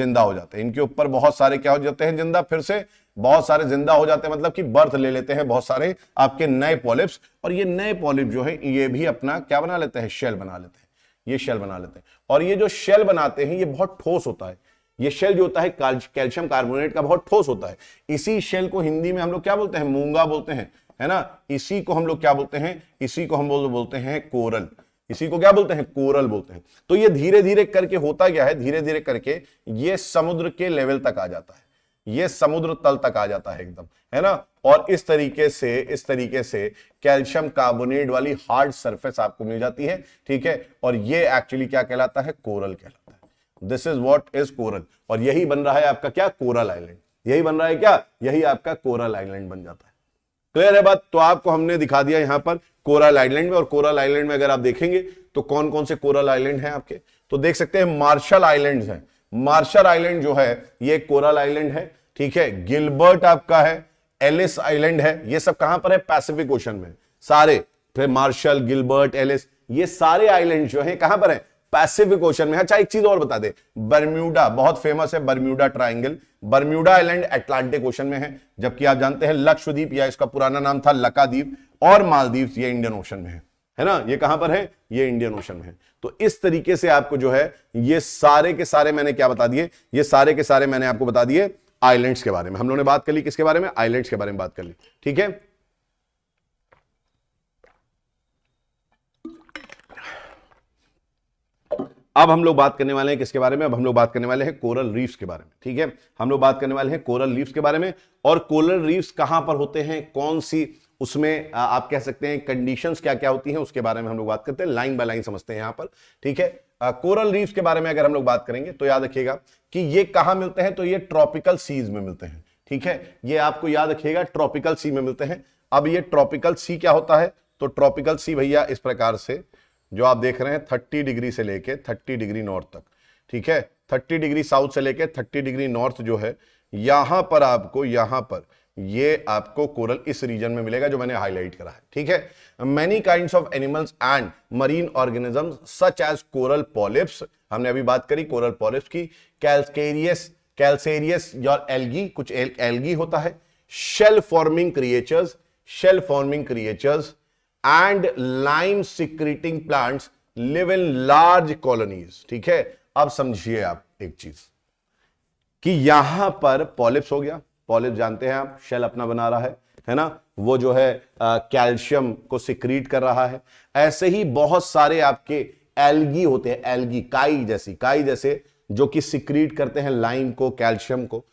जिंदा हो जाते हैं इनके ऊपर बहुत सारे क्या हो जाते हैं जिंदा फिर से बहुत सारे जिंदा हो जाते हैं मतलब कि बर्थ ले लेते हैं बहुत सारे आपके नए पॉलिप्स और ये नए पॉलिप जो है ये भी अपना क्या बना लेते हैं शेल बना लेते हैं ये शेल बना लेते हैं और ये जो शेल बनाते हैं ये बहुत ठोस होता है ये शेल जो होता है कैल्शियम कार्बोनेट का बहुत ठोस होता है इसी शेल को हिंदी में हम लोग क्या बोलते हैं मूंगा बोलते हैं है ना इसी को हम लोग क्या बोलते हैं इसी को हम बोलते हैं कोरल इसी को क्या बोलते हैं कोरल बोलते हैं तो ये धीरे धीरे करके होता क्या है धीरे धीरे करके ये समुद्र के लेवल तक आ जाता है ये समुद्र तल तक आ जाता है एकदम है ना और इस तरीके से इस तरीके से कैल्शियम कार्बोनेट वाली हार्ड सरफेस आपको मिल जाती है ठीक है और ये एक्चुअली क्या कहलाता है कोरल कहलाता है this is what is coral और यही बन रहा है आपका क्या कोरल आइलैंड यही बन रहा है क्या यही आपका कोरल आइलैंड बन जाता है क्लियर है बात तो आपको हमने दिखा दिया यहां पर कोरल आइलैंड में और कोरल आइलैंड में अगर आप देखेंगे तो कौन कौन से कोरल आइलैंड है आपके तो देख सकते हैं मार्शल आइलैंड्स हैं मार्शल आइलैंड जो है ये कोरल आइलैंड है ठीक है गिलबर्ट आपका है एलिस आइलैंड है ये सब कहां पर है पैसिफिक ओशन में सारे फिर मार्शल गिलबर्ट एलिस ये सारे आइलैंड जो है कहां पर है पैसिफिक ओशन में अच्छा एक चीज और बता दे बर्म्यूडा बहुत फेमस है Bermuda triangle Bermuda island Atlantic Ocean में है जबकि आप जानते हैं लक्षद्वीप या इसका पुराना नाम था लकादीप और मालदीव ये इंडियन ओशन में है है ना ये कहां पर है ये इंडियन ओशन में है तो इस तरीके से आपको जो है ये सारे के सारे मैंने क्या बता दिए ये सारे के सारे मैंने आपको बता दिए आइलैंड्स के बारे में हम लोगों ने बात कर ली किसके बारे में आइलैंड्स के बारे में बात कर ली ठीक है अब हम लोग बात करने वाले हैं किसके बारे में अब हम लोग बात करने वाले हैं कोरल रीफ्स के बारे में ठीक है हम लोग बात करने वाले हैं कोरल रीफ्स के बारे में और कोरल रीफ्स कहां पर होते हैं कौन सी उसमें आप कह सकते हैं कंडीशंस क्या क्या होती हैं उसके बारे में हम लोग बात करते हैं लाइन बाय लाइन समझते हैं यहां पर ठीक है कोरल रीफ्स के बारे में अगर हम लोग बात करेंगे तो याद रखिएगा कि ये कहां मिलते हैं तो ये ट्रॉपिकल सीज में मिलते हैं ठीक है ये आपको याद रखिएगा ट्रॉपिकल सी में मिलते हैं अब ये ट्रॉपिकल सी क्या होता है तो ट्रॉपिकल सी भैया इस प्रकार से जो आप देख रहे हैं थर्टी डिग्री से लेके थर्टी डिग्री नॉर्थ तक ठीक है थर्टी डिग्री साउथ से लेके थर्टी डिग्री नॉर्थ जो है यहां पर आपको यहां पर ये आपको कोरल इस रीजन में मिलेगा जो मैंने हाईलाइट करा है ठीक है many kind of animals and marine organism such as coral polyps हमने अभी बात करी कोरल पॉलिप्स की कैल्केरियस कैल्सेरियस योर एल्गी कुछ एल, एल्गी होता है shell forming creatures shell forming creatures and lime secreting plants live in large colonies ठीक है अब समझिए आप एक चीज कि यहां पर पॉलिप्स हो गया पॉलिप जानते हैं आप शेल अपना बना रहा है है ना वो जो है कैल्शियम को सिक्रीट कर रहा है ऐसे ही बहुत सारे आपके एल्गी होते हैं एल्गी काई जैसी काई जैसे जो कि सिक्रीट करते हैं लाइम को कैल्शियम को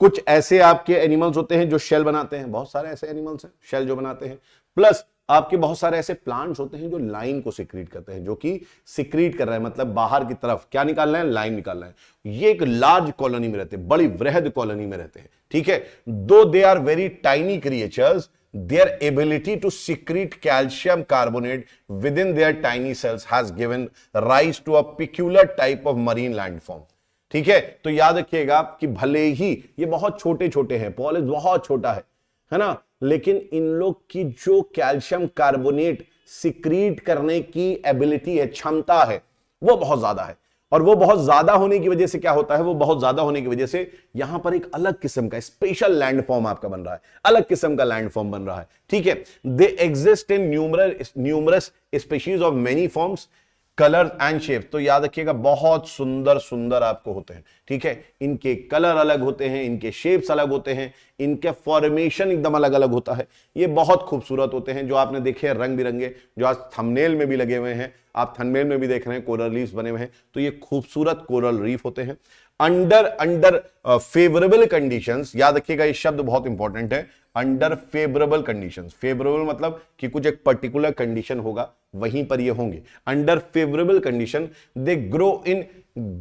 कुछ ऐसे आपके एनिमल्स होते हैं जो शेल बनाते हैं बहुत सारे ऐसे एनिमल्स हैं शेल जो बनाते हैं प्लस आपके बहुत सारे ऐसे प्लांट्स होते हैं जो लाइन को सिक्रीट करते हैं जो कि सिक्रीट कर रहे हैं मतलब बाहर की तरफ क्या निकाल रहे हैं लाइन निकाल रहे हैं ये एक लार्ज कॉलोनी में रहते हैं बड़ी वृहद कॉलोनी में रहते हैं ठीक है though they are very tiny creatures their ability to secrete calcium carbonate within their tiny cells has given rise to a peculiar type of marine landform. ठीक है तो याद रखिएगा कि भले ही ये बहुत छोटे छोटे हैं पॉलिस बहुत छोटा है है ना लेकिन इन लोग की जो कैल्शियम कार्बोनेट सिक्रीट करने की एबिलिटी है क्षमता है वो बहुत ज्यादा है और वो बहुत ज्यादा होने की वजह से क्या होता है वो बहुत ज्यादा होने की वजह से यहां पर एक अलग किस्म का स्पेशल लैंडफॉर्म आपका बन रहा है अलग किस्म का लैंडफॉर्म बन रहा है ठीक है they exist in numerous numerous species of many forms colour and shape तो याद रखिएगा बहुत सुंदर सुंदर आपको होते हैं ठीक है इनके कलर अलग होते हैं इनके शेप्स अलग होते हैं इनके फॉर्मेशन एकदम अलग अलग होता है ये बहुत खूबसूरत होते हैं जो आपने देखे हैं रंग बिरंगे जो आज थंबनेल में भी लगे हुए हैं आप थंबनेल में भी देख रहे हैं कोरल रीफ बने हुए हैं तो ये खूबसूरत कोरल रीफ होते हैं अंडर अंडर फेवरेबल कंडीशंस याद रखिएगा ये शब्द बहुत इंपॉर्टेंट है अंडर फेवरेबल कंडीशन फेवरेबल मतलब कि कुछ एक पर्टिकुलर कंडीशन होगा वहीं पर ये होंगे under favourable condition they grow in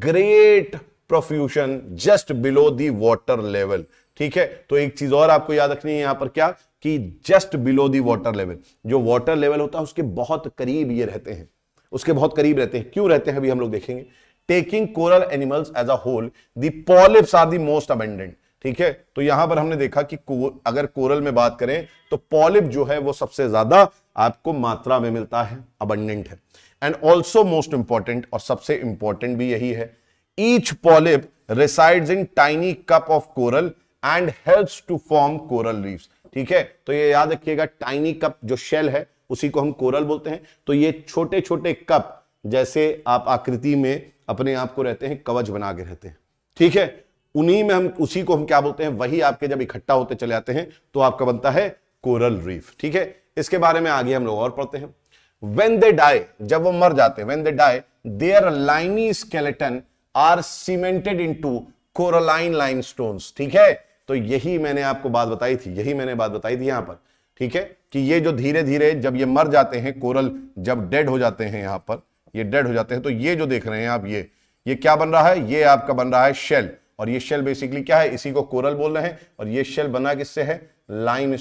great profusion just below the water level ठीक है तो एक चीज और आपको याद रखनी है यहां पर क्या कि just below the water level जो वॉटर लेवल होता है उसके बहुत करीब ये रहते हैं उसके बहुत करीब रहते हैं क्यों रहते हैं अभी हम लोग देखेंगे taking coral animals as a whole the polyps are the most abundant ठीक है तो यहां पर हमने देखा कि को, अगर कोरल में बात करें तो पॉलिप जो है वो सबसे ज्यादा आपको मात्रा में मिलता है अबंडेंट है एंड ऑल्सो मोस्ट इंपॉर्टेंट और सबसे इंपॉर्टेंट भी यही है each polyp resides in tiny cup of coral and helps to form coral leave ठीक है तो ये याद रखिएगा टाइनी कप जो शेल है उसी को हम कोरल बोलते हैं तो ये छोटे छोटे कप जैसे आप आकृति में अपने आप को रहते हैं कवच बना के रहते हैं ठीक है उन्हीं में हम उसी को हम क्या बोलते हैं वही आपके जब इकट्ठा होते चले जाते हैं तो आपका बनता है कोरल रीफ ठीक है इसके बारे में आगे हम लोग और पढ़ते हैं वेन दे डाई जब वो मर जाते हैं when they die their limy skeleton are cemented into coraline limestone ठीक है तो यही मैंने आपको बात बताई थी यही मैंने बात बताई थी यहां पर ठीक है कि ये जो धीरे धीरे जब ये मर जाते हैं कोरल जब डेड हो जाते हैं यहां पर ये डेड हो जाते हैं तो ये जो देख रहे हैं आप ये ये क्या बन रहा है ये आपका बन रहा है शेल और ये शेल बेसिकली क्या है इसी को कोरल बोल रहे हैं और ये शेल बना किससे है लाइम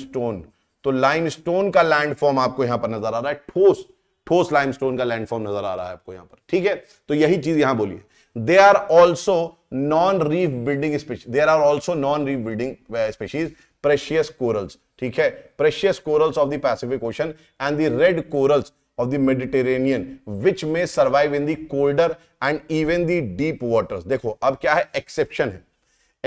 तो लाइम का लैंडफॉर्म आपको यहां पर नजर आ रहा है ठोस ठोस लाइम का लैंडफॉर्म नजर आ रहा है आपको यहां पर ठीक है तो यही चीज यहां बोलिए they are also non reef building species there are also non reef building species precious corals ठीक है precious corals of the Pacific Ocean and the red corals of the Mediterranean, which may survive in the colder and even the deep waters. देखो अब क्या है exception है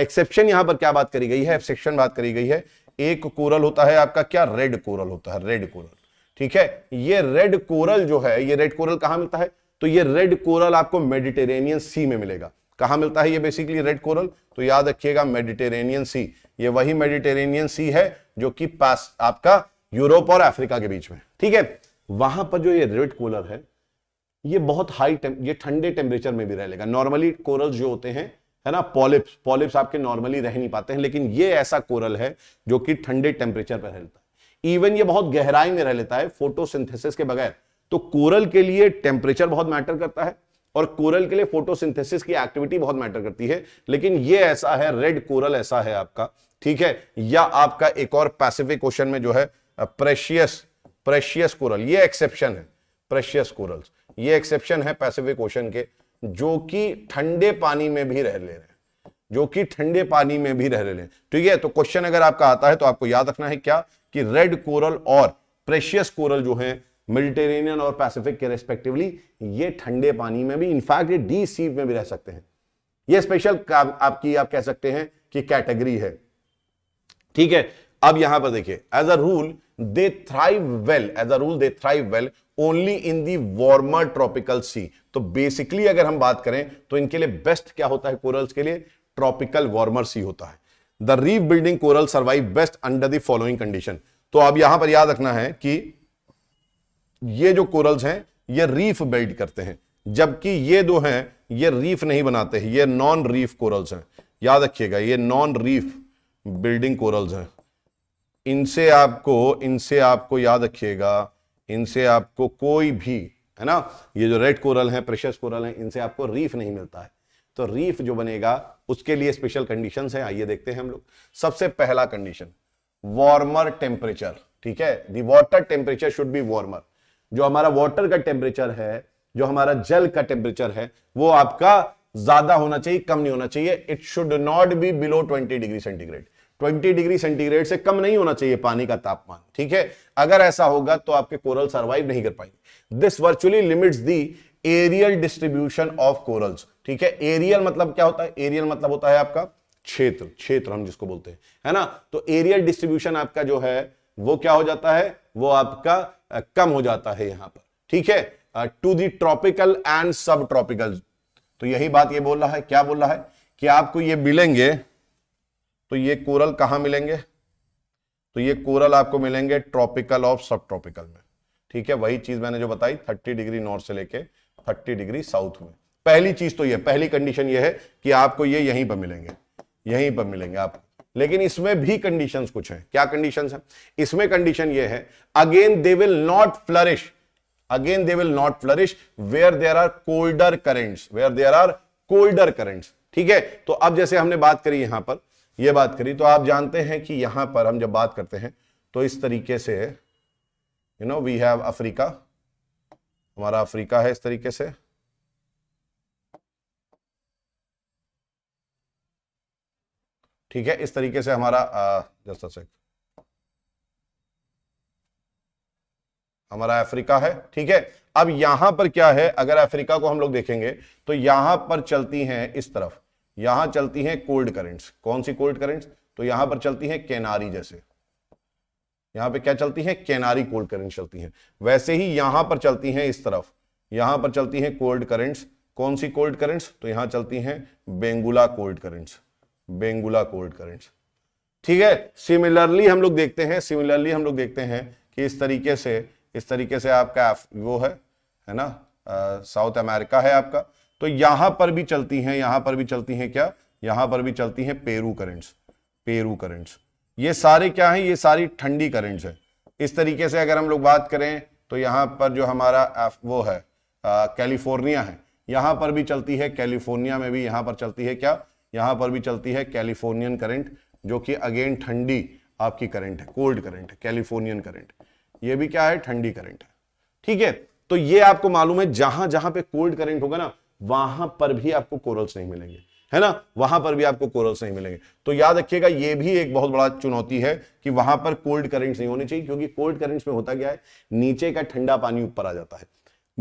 exception यहां पर क्या बात करी गई है एक्सेप्शन बात करी गई है एक कोरल होता है आपका क्या रेड कोरल होता है रेड कोरल ठीक है ये रेड कोरल जो है ये रेड कोरल कहां मिलता है तो ये रेड कोरल आपको मेडिटेरेनियन सी में मिलेगा कहा मिलता है ये बेसिकली रेड कोरल तो याद रखिएगा मेडिटेरेनियन सी ये वही मेडिटेरेनियन सी है जो कि पास आपका यूरोप और अफ्रीका के बीच में ठीक है वहां पर जो ये रेड कोलर है ये बहुत हाई ये ठंडे टेम्परेचर में भी रह लेगा नॉर्मली कोरल जो होते हैं है ना पॉलिप्स पॉलिप्स आपके नॉर्मली रह नहीं पाते हैं लेकिन ये ऐसा कोरल है जो कि ठंडे टेम्परेचर पर रहता है इवन ये बहुत गहराई में रह लेता है फोटोसिंथेसिस के बगैर तो कोरल के लिए टेम्परेचर बहुत मैटर करता है और कोरल के लिए फोटोसिंथेसिस की एक्टिविटी बहुत मैटर करती है लेकिन ये ऐसा है रेड कोरल ऐसा है आपका ठीक है या आपका एक और पैसिफिक ओशन में जो है प्रेशियस प्रेशियस कोरल ये एक्सेप्शन है प्रेशियस कोरल्स ये एक्सेप्शन है पैसिफिक ओशन के जो कि ठंडे पानी में भी रह ले रहे हैं जो कि ठंडे पानी में भी रह रहे हैं ठीक है तो क्वेश्चन अगर आपका आता है तो आपको याद रखना है क्या कि रेड कोरल और प्रेशियस कोरल जो है मेडिटेरेनियन और पैसिफिक के रेस्पेक्टिवली ये ठंडे पानी में भी इनफैक्ट ये डी सी में भी रह सकते हैं ये स्पेशल आप, आपकी आप कह सकते हैं कि कैटेगरी है ठीक है अब यहां पर देखिए as a rule they thrive well as a rule they thrive well only in the warmer tropical sea तो बेसिकली अगर हम बात करें तो इनके लिए बेस्ट क्या होता है कोरल्स के लिए ट्रॉपिकल वार्मर सी होता है the reef building coral survive best under the following condition तो अब यहां पर याद रखना है कि ये जो कोरल्स हैं ये रीफ बिल्ड करते हैं जबकि ये दो हैं ये रीफ नहीं बनाते हैं ये नॉन रीफ कोरल्स हैं याद रखिएगा ये नॉन रीफ बिल्डिंग कोरल्स हैं इनसे आपको इनसे आपको याद रखिएगा इनसे आपको कोई भी है ना ये जो रेड कोरल है प्रेशस कोरल है इनसे आपको रीफ नहीं मिलता है तो रीफ जो बनेगा उसके लिए स्पेशल कंडीशन है आइए देखते हैं हम लोग सबसे पहला कंडीशन वार्मर टेम्परेचर ठीक है the water temperature should be warmer जो हमारा वॉटर का टेम्परेचर है जो हमारा जल का टेम्परेचर है वो आपका ज्यादा होना चाहिए कम नहीं होना चाहिए it should not be below 20 degree centigrade 20 degree centigrade से कम नहीं होना चाहिए पानी का तापमान ठीक है अगर ऐसा होगा तो आपके कोरल सर्वाइव नहीं कर पाएंगे this virtually limits the aerial distribution of corals ठीक है एरियल मतलब क्या होता है एरियल मतलब होता है आपका क्षेत्र क्षेत्र हम जिसको बोलते हैं है ना तो एरियल डिस्ट्रीब्यूशन आपका जो है वो क्या हो जाता है वो आपका कम हो जाता है यहां पर ठीक है to the tropical and subtropical तो यही बात ये बोल रहा है क्या बोल रहा है कि आपको ये मिलेंगे तो ये कोरल कहाँ मिलेंगे तो ये कोरल आपको मिलेंगे ट्रॉपिकल और सब ट्रॉपिकल में ठीक है वही चीज मैंने जो बताई थर्टी डिग्री नॉर्थ से लेके थर्टी डिग्री साउथ में पहली चीज तो ये पहली कंडीशन ये है कि आपको ये यहीं पर मिलेंगे यहीं पर मिलेंगे आपको लेकिन इसमें भी कंडीशन कुछ है क्या कंडीशन है इसमें कंडीशन यह है again they will not flourish again they will not flourish where there are colder currents where there are colder currents ठीक है तो अब जैसे हमने बात करी यहां पर ये बात करी तो आप जानते हैं कि यहां पर हम जब बात करते हैं तो इस तरीके से you know we have Africa हमारा अफ्रीका है इस तरीके से ठीक है इस तरीके से हमारा जस्ट से हमारा अफ्रीका है ठीक है अब यहां पर क्या है अगर अफ्रीका को हम लोग देखेंगे तो यहां पर चलती हैं इस तरफ यहां चलती हैं कोल्ड करेंट्स कौन सी कोल्ड करेंट्स तो यहां पर चलती हैं कैनारी जैसे यहां पे क्या चलती हैं कैनारी कोल्ड करेंट चलती हैं वैसे ही यहां पर चलती हैं इस तरफ यहां पर चलती हैं कोल्ड करेंट्स कौन सी कोल्ड करेंट्स तो यहां चलती हैं Benguela cold currents Benguela cold currents ठीक है सिमिलरली हम लोग देखते हैं सिमिलरली हम लोग देखते हैं कि इस तरीके से इस तरीके से आपका वो है है ना साउथ अमेरिका है आपका तो यहां पर भी चलती हैं यहां पर भी चलती हैं क्या यहां पर भी चलती हैं पेरू करेंट्स पेरू करेंट्स ये सारे क्या हैं ये सारी ठंडी करेंट्स हैं इस तरीके से अगर हम लोग बात करें तो यहां पर जो हमारा वो है कैलिफोर्निया है यहां पर भी चलती है कैलिफोर्निया में भी यहां पर चलती है क्या यहां पर भी चलती है कैलिफोर्नियन करंट जो कि अगेन ठंडी आपकी करंट है कोल्ड करंट है कैलिफोर्नियन करंट ये भी क्या है ठंडी करंट है ठीक है तो ये आपको मालूम है जहां जहां पे कोल्ड करंट होगा ना वहां पर भी आपको कोरल्स नहीं मिलेंगे है ना वहां पर भी आपको कोरल्स नहीं मिलेंगे तो याद रखिएगा ये भी एक बहुत बड़ा चुनौती है कि वहां पर कोल्ड करेंट्स नहीं होने चाहिए क्योंकि कोल्ड करेंट्स में होता क्या है नीचे का ठंडा पानी ऊपर आ जाता है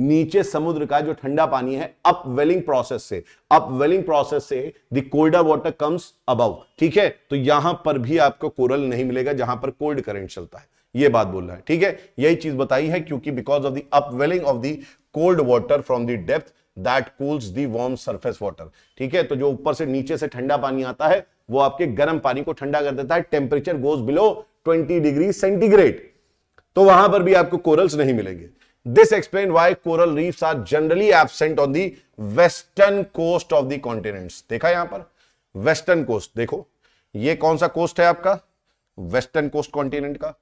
नीचे समुद्र का जो ठंडा पानी है अपवेलिंग प्रोसेस से अपवेलिंग प्रोसेस से the colder water comes above ठीक है तो यहां पर भी आपको कोरल नहीं मिलेगा जहां पर कोल्ड करेंट चलता है ये बात बोल रहा है ठीक है यही चीज बताई है क्योंकि because of the upwelling of the cold water from the depth that cools the warm surface water ठीक है तो जो ऊपर से नीचे से ठंडा पानी आता है वो आपके गर्म पानी को ठंडा कर देता है temperature goes below 20 degree centigrade तो वहां पर भी आपको कोरल्स नहीं मिलेंगे this explain why coral reefs are generally absent on the western coast of the continent देखा यहां पर वेस्टर्न कोस्ट देखो ये कौन सा कोस्ट है आपका वेस्टर्न कोस्ट कॉन्टिनेंट का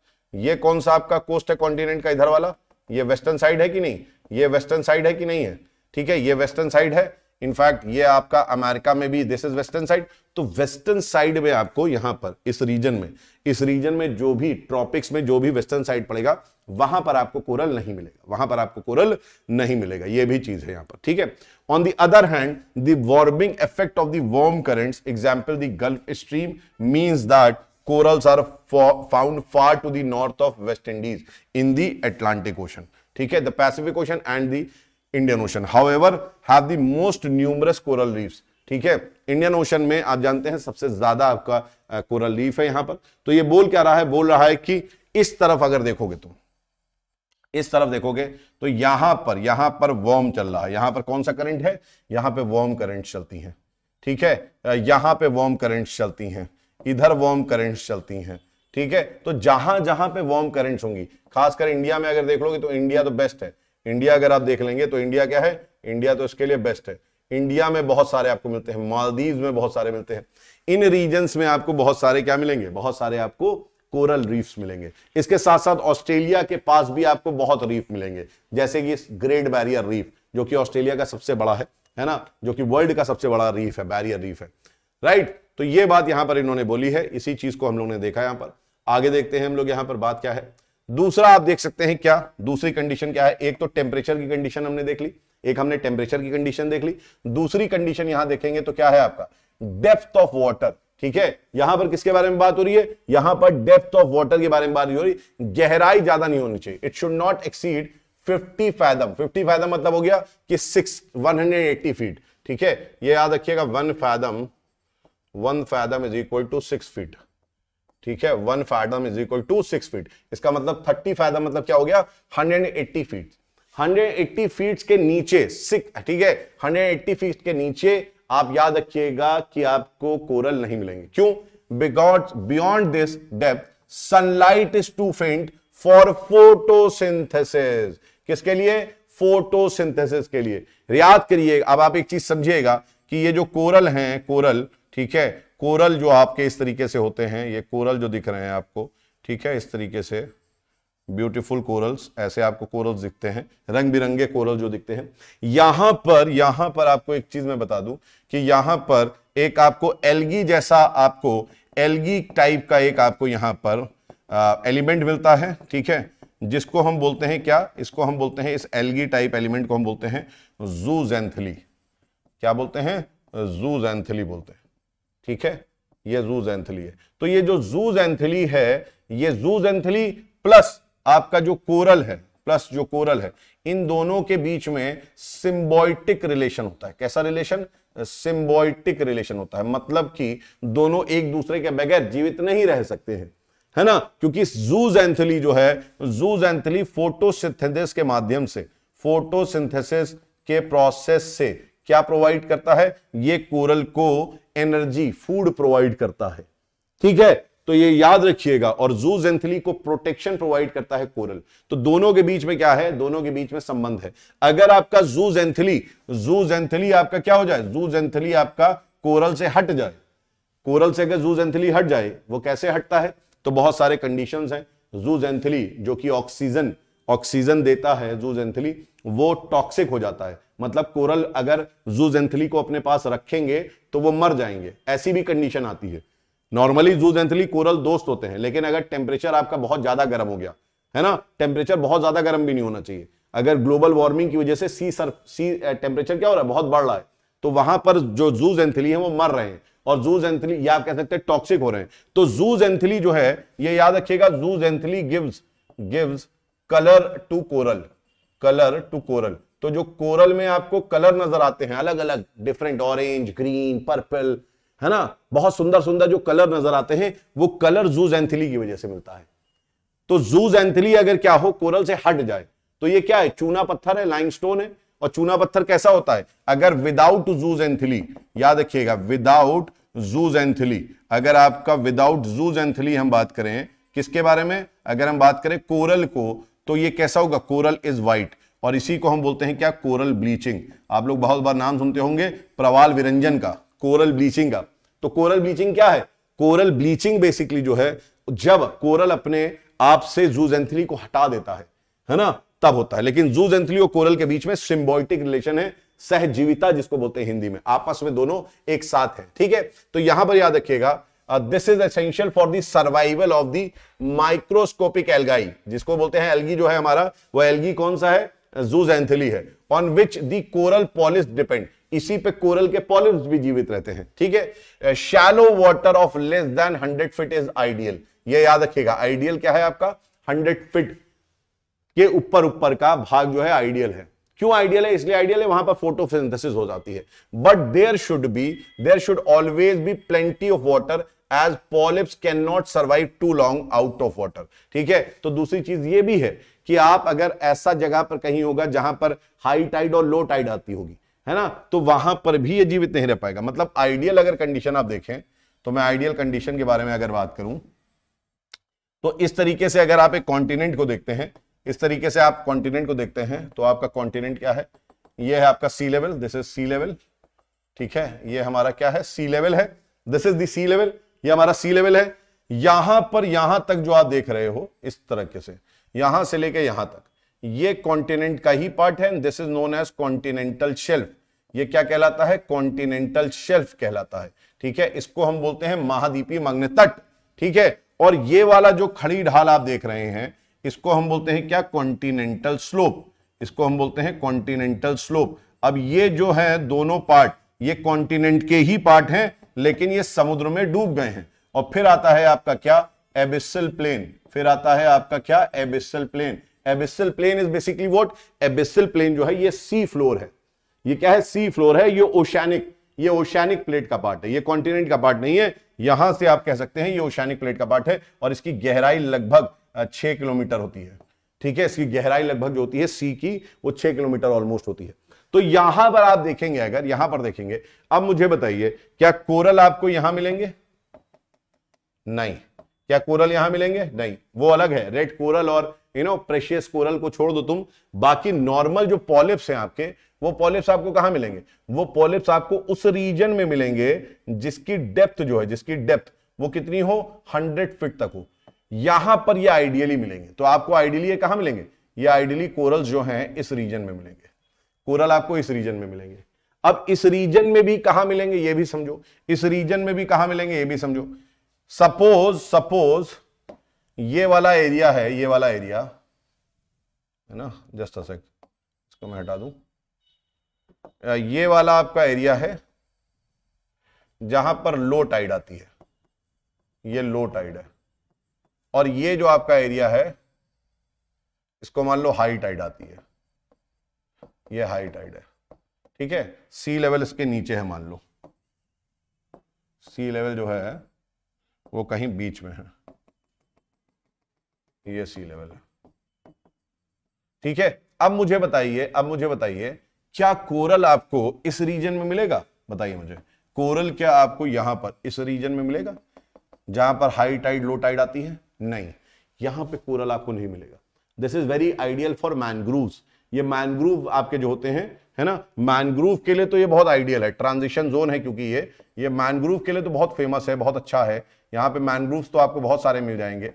ये कौन सा आपका कोस्ट है कॉन्टिनेंट का इधर वाला ये वेस्टर्न साइड है कि नहीं ये वेस्टर्न साइड है कि नहीं है ठीक है ये वेस्टर्न साइड है इनफैक्ट ये आपका अमेरिका में भी दिस इज वेस्टर्न साइड तो वेस्टर्न साइड में आपको यहां पर इस रीजन में इस रीजन में जो भी ट्रॉपिक्स में जो भी वेस्टर्न साइड पड़ेगा वहां पर आपको कोरल नहीं मिलेगा वहां पर आपको कोरल नहीं मिलेगा ये भी चीज है यहां पर ठीक है on the other hand the warming effect of the warm currents example the Gulf Stream means that corals are found far to the north of West Indies in the Atlantic Ocean ठीक है, the Pacific Ocean and the Indian Ocean however have the most numerous coral reefs ठीक है Indian Ocean में आप जानते हैं सबसे ज्यादा आपका कोरल रीफ है यहां पर तो ये बोल क्या रहा है बोल रहा है कि इस तरफ अगर देखोगे तुम इस तरफ देखोगे तो यहां पर यहां पर वॉर्म चल रहा है यहां पर कौन सा करंट है यहां पे वॉर्म करंट चलती हैं ठीक है यहां पे वॉर्म करंट चलती हैं इधर वॉर्म करंट चलती हैं ठीक है तो जहां जहां पे वॉर्म करंट्स होंगी खासकर इंडिया में अगर देख लोगे तो इंडिया तो बेस्ट है इंडिया अगर आप देख लेंगे तो इंडिया क्या है इंडिया तो इसके लिए बेस्ट है इंडिया में बहुत सारे आपको मिलते हैं मालदीव में बहुत सारे मिलते हैं इन रीजन में आपको बहुत सारे क्या मिलेंगे बहुत सारे आपको कोरल रीफ्स मिलेंगे इसके साथ साथ ऑस्ट्रेलिया के पास भी आपको बहुत रीफ मिलेंगे जैसे कि ग्रेट बैरियर रीफ जो कि ऑस्ट्रेलिया का सबसे बड़ा है है ना जो कि वर्ल्ड का सबसे बड़ा रीफ है बैरियर रीफ है राइट तो ये बात यहां पर इन्होंने बोली है इसी चीज को हम लोग ने देखा यहां पर आगे देखते हैं हम लोग यहां पर बात क्या है दूसरा आप देख सकते हैं क्या दूसरी कंडीशन क्या है एक तो टेम्परेचर की कंडीशन हमने देख ली एक हमने टेम्परेचर की कंडीशन देख ली दूसरी कंडीशन यहां देखेंगे तो क्या है आपका डेप्थ ऑफ वॉटर ठीक है यहां पर किसके बारे में बात हो रही है यहां पर डेप्थ ऑफ वॉटर के बारे में बात हो रही है गहराई ज्यादा नहीं होनी चाहिए it should not exceed 50 fathom 50 fathom मतलब हो गया कि 6 180 फीट ठीक है ये याद रखिएगा one fathom one fathom is equal to six feet ठीक है one fathom is equal to six feet इसका मतलब थर्टी फैदम मतलब क्या हो गया hundred eighty feet hundred eighty feet के नीचे सिक्स ठीक है हंड्रेड एट्टी फीट के नीचे आप याद रखिएगा कि आपको कोरल नहीं मिलेंगे क्यों because beyond this depth sunlight is too faint for photosynthesis किसके लिए फोटोसिंथेसिस के लिए याद करिए अब आप एक चीज समझिएगा कि ये जो कोरल हैं कोरल ठीक है कोरल जो आपके इस तरीके से होते हैं ये कोरल जो दिख रहे हैं आपको ठीक है इस तरीके से ब्यूटीफुल कोरल्स ऐसे आपको कोरल्स दिखते हैं रंग बिरंगे कोरल जो दिखते हैं यहां पर यहां पर आपको एक चीज मैं बता दूं कि यहां पर एक आपको एलगी जैसा आपको एलगी टाइप का एक आपको यहां पर एलिमेंट मिलता है ठीक है जिसको हम बोलते हैं क्या इसको हम बोलते हैं इस एलगी टाइप एलिमेंट को हम बोलते हैं जू क्या बोलते हैं जू बोलते हैं ठीक है ये जूज एंथली है तो ये जो जूज एंथली है ये जूज एंथली प्लस आपका जो कोरल है प्लस जो कोरल है इन दोनों के बीच में सिम्बॉइटिक रिलेशन होता है कैसा रिलेशन सिम्बॉइटिक रिलेशन होता है मतलब कि दोनों एक दूसरे के बगैर जीवित नहीं रह सकते हैं है ना क्योंकि जूज एंथली जो है जूज एंथली फोटोसिंथेसिस के माध्यम से फोटोसिंथेसिस के प्रोसेस से क्या प्रोवाइड करता है ये कोरल को एनर्जी फूड प्रोवाइड करता है ठीक है तो ये याद रखिएगा और जू जेंथली को प्रोटेक्शन प्रोवाइड करता है कोरल तो दोनों के बीच में क्या है दोनों के बीच में संबंध है अगर आपका जू जेंथली जू जेंथली आपका क्या हो जाए जू जेंथली आपका कोरल से हट जाए कोरल से अगर जू जेंथली हट जाए वो कैसे हटता है तो बहुत सारे कंडीशन है जू जेंथली जो कि ऑक्सीजन ऑक्सीजन देता है जू जेंथली वो टॉक्सिक हो जाता है मतलब कोरल अगर जूजेंथली को अपने पास रखेंगे तो वो मर जाएंगे ऐसी भी कंडीशन आती है नॉर्मली जूजेंथली कोरल दोस्त होते हैं लेकिन अगर टेम्परेचर आपका बहुत ज्यादा गर्म हो गया है ना टेम्परेचर बहुत ज्यादा गर्म भी नहीं होना चाहिए अगर ग्लोबल वार्मिंग की वजह से सी सर सी टेम्परेचर क्या हो रहा है बहुत बढ़ रहा है तो वहां पर जो जूज एंथली है वो मर रहे हैं और जूज एंथली या आप कह सकते हैं टॉक्सिक हो रहे हैं तो जूज एंथली जो है ये याद रखिएगा zooxanthellae gives gives colour to coral colour to coral तो जो कोरल में आपको कलर नजर आते हैं अलग अलग डिफरेंट ऑरेंज ग्रीन पर्पल है ना बहुत सुंदर सुंदर जो कलर नजर आते हैं वो कलर जूज एंथिली की वजह से मिलता है तो जूज एंथिली अगर क्या हो कोरल से हट जाए तो ये क्या है चूना पत्थर है लाइमस्टोन है और चूना पत्थर कैसा होता है अगर विदाउट जूज एंथिली याद रखिएगा विदाउट जूज एंथिली अगर आपका विदाउट जूज एंथिली हम बात करें किसके बारे में अगर हम बात करें कोरल को तो ये कैसा होगा कोरल इज वाइट और इसी को हम बोलते हैं क्या कोरल ब्लीचिंग आप लोग बहुत बार नाम सुनते होंगे प्रवाल विरंजन का कोरल ब्लीचिंग का तो कोरल ब्लीचिंग क्या है कोरल ब्लीचिंग बेसिकली जो है जब कोरल अपने आप से जूजेंथली को हटा देता है है ना तब होता है लेकिन जूजेंथली और कोरल के बीच में सिम्बॉइटिक रिलेशन है सहजीविता जिसको बोलते हैं हिंदी में आपस में दोनों एक साथ है ठीक है तो यहां पर याद रखिएगा this is essential for the survival of the microscopic algae जिसको बोलते हैं एलगी जो है हमारा वो एलगी कौन सा है जूजैंथली है on which the coral polyps depend इसी पे कोरल के पॉलिप्स भी जीवित रहते हैं ठीक है shallow water of less than 100 feet is ideal ये याद रखिएगा आइडियल क्या है आपका 100 फीट के ऊपर ऊपर का भाग जो है आइडियल है क्यों आइडियल है इसलिए आइडियल है वहां पर फोटोसिंथेसिस हो जाती है but there should be there should always be plenty of water as polyps can not survive too long out of water ठीक है तो दूसरी चीज ये भी है कि आप अगर ऐसा जगह पर कहीं होगा जहां पर हाई टाइड और लो टाइड आती होगी है ना तो वहां पर भी ये जीवित नहीं रह पाएगा मतलब आइडियल अगर कंडीशन आप देखें तो मैं आइडियल कंडीशन के बारे में अगर बात करूं तो इस तरीके से अगर आप एक कॉन्टिनेंट को देखते हैं इस तरीके से आप कॉन्टिनेंट को देखते हैं तो आपका कॉन्टिनेंट क्या है ये है आपका sea level this is sea level ठीक है ये हमारा क्या है सी लेवल है this is the sea level ये हमारा सी लेवल है यहां पर यहां तक जो आप देख रहे हो इस तरीके से यहां से लेकर यहां तक ये कॉन्टिनेंट का ही पार्ट है this is known as continental shelf ये क्या कहलाता है कॉन्टिनेंटल शेल्फ कहलाता है ठीक है इसको हम बोलते हैं महाद्वीपीय मग्न तट ठीक है और ये वाला जो खड़ी ढाल आप देख रहे हैं इसको हम बोलते हैं क्या कॉन्टिनेंटल स्लोप इसको हम बोलते हैं कॉन्टिनेंटल स्लोप अब ये जो है दोनों पार्ट ये कॉन्टिनेंट के ही पार्ट हैं लेकिन ये समुद्र में डूब गए हैं और फिर आता है आपका क्या एबिसल प्लेन फिर आता है आपका क्या abyssal plain abyssal plain is basically what abyssal plain जो है ये सी फ्लोर है ये क्या है सी फ्लोर है ये ओशैनिक ये ओशैनिक प्लेट का पार्ट है ये कॉन्टिनेंट का पार्ट नहीं है यहां से आप कह सकते हैं ये ओशैनिक प्लेट का पार्ट है और इसकी गहराई लगभग छह किलोमीटर होती है ठीक है इसकी गहराई लगभग जो होती है सी की वो छह किलोमीटर ऑलमोस्ट होती है तो यहां पर आप देखेंगे अगर यहां पर देखेंगे अब मुझे बताइए क्या कोरल आपको यहां मिलेंगे नहीं क्या कोरल यहां मिलेंगे नहीं वो अलग है रेड कोरल और यू नो प्रेशियस कोरल को छोड़ दो तुम बाकी नॉर्मल जो पॉलिप्स हैं आपके वो पॉलिप्स आपको कहां मिलेंगे वो पॉलिप्स आपको उस रीजन में मिलेंगे जिसकी डेप्थ जो है जिसकी डेप्थ वो कितनी हो हंड्रेड फिट तक हो यहां पर ये आइडियली मिलेंगे तो आपको आइडियली ये कहां मिलेंगे ये आइडियली कोरल जो हैं इस रीजन में मिलेंगे कोरल आपको इस रीजन में मिलेंगे अब इस रीजन में भी कहा मिलेंगे ये भी समझो इस रीजन में भी कहा मिलेंगे ये भी समझो सपोज सपोज ये वाला एरिया है ये वाला एरिया है ना जस्ट अस इसको मैं हटा दू ये वाला आपका एरिया है जहां पर लो टाइड आती है ये लो टाइड है और ये जो आपका एरिया है इसको मान लो हाई टाइड आती है ये हाई टाइड है ठीक है सी लेवल इसके नीचे है मान लो सी लेवल जो है वो कहीं बीच में है ये सी लेवल है ठीक है अब मुझे बताइए अब मुझे बताइए क्या कोरल आपको इस रीजन में मिलेगा बताइए मुझे कोरल क्या आपको यहां पर इस रीजन में मिलेगा जहां पर हाई टाइड लो टाइड आती है नहीं यहां पे कोरल आपको नहीं मिलेगा this is very ideal for mangrove ये मैनग्रूव आपके जो होते हैं है ना मैनग्रूव के लिए तो ये बहुत आइडियल है ट्रांजिशन जोन है क्योंकि ये ये मैनग्रूव के लिए तो बहुत फेमस है बहुत अच्छा है यहाँ पे मैनग्रूव्स तो आपको बहुत सारे मिल जाएंगे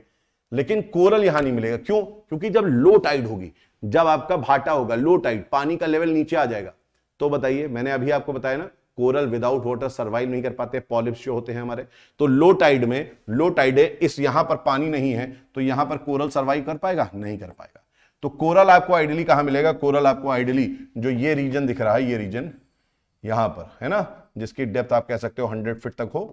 लेकिन कोरल यहाँ नहीं मिलेगा क्यों क्योंकि जब लो टाइड होगी जब आपका भाटा होगा लो टाइड पानी का लेवल नीचे आ जाएगा तो बताइए मैंने अभी आपको बताया ना कोरल विदाउट वाटर सर्वाइव नहीं कर पाते पॉलिप्स जो होते हैं हमारे तो लो टाइड में लो टाइड है इस यहां पर पानी नहीं है तो यहां पर कोरल सर्वाइव कर पाएगा नहीं कर पाएगा तो कोरल आपको आइडली कहां मिलेगा कोरल आपको आइडली जो ये रीजन दिख रहा है ये रीजन यहां पर है ना जिसकी डेप्थ आप कह सकते हो हंड्रेड फीट तक हो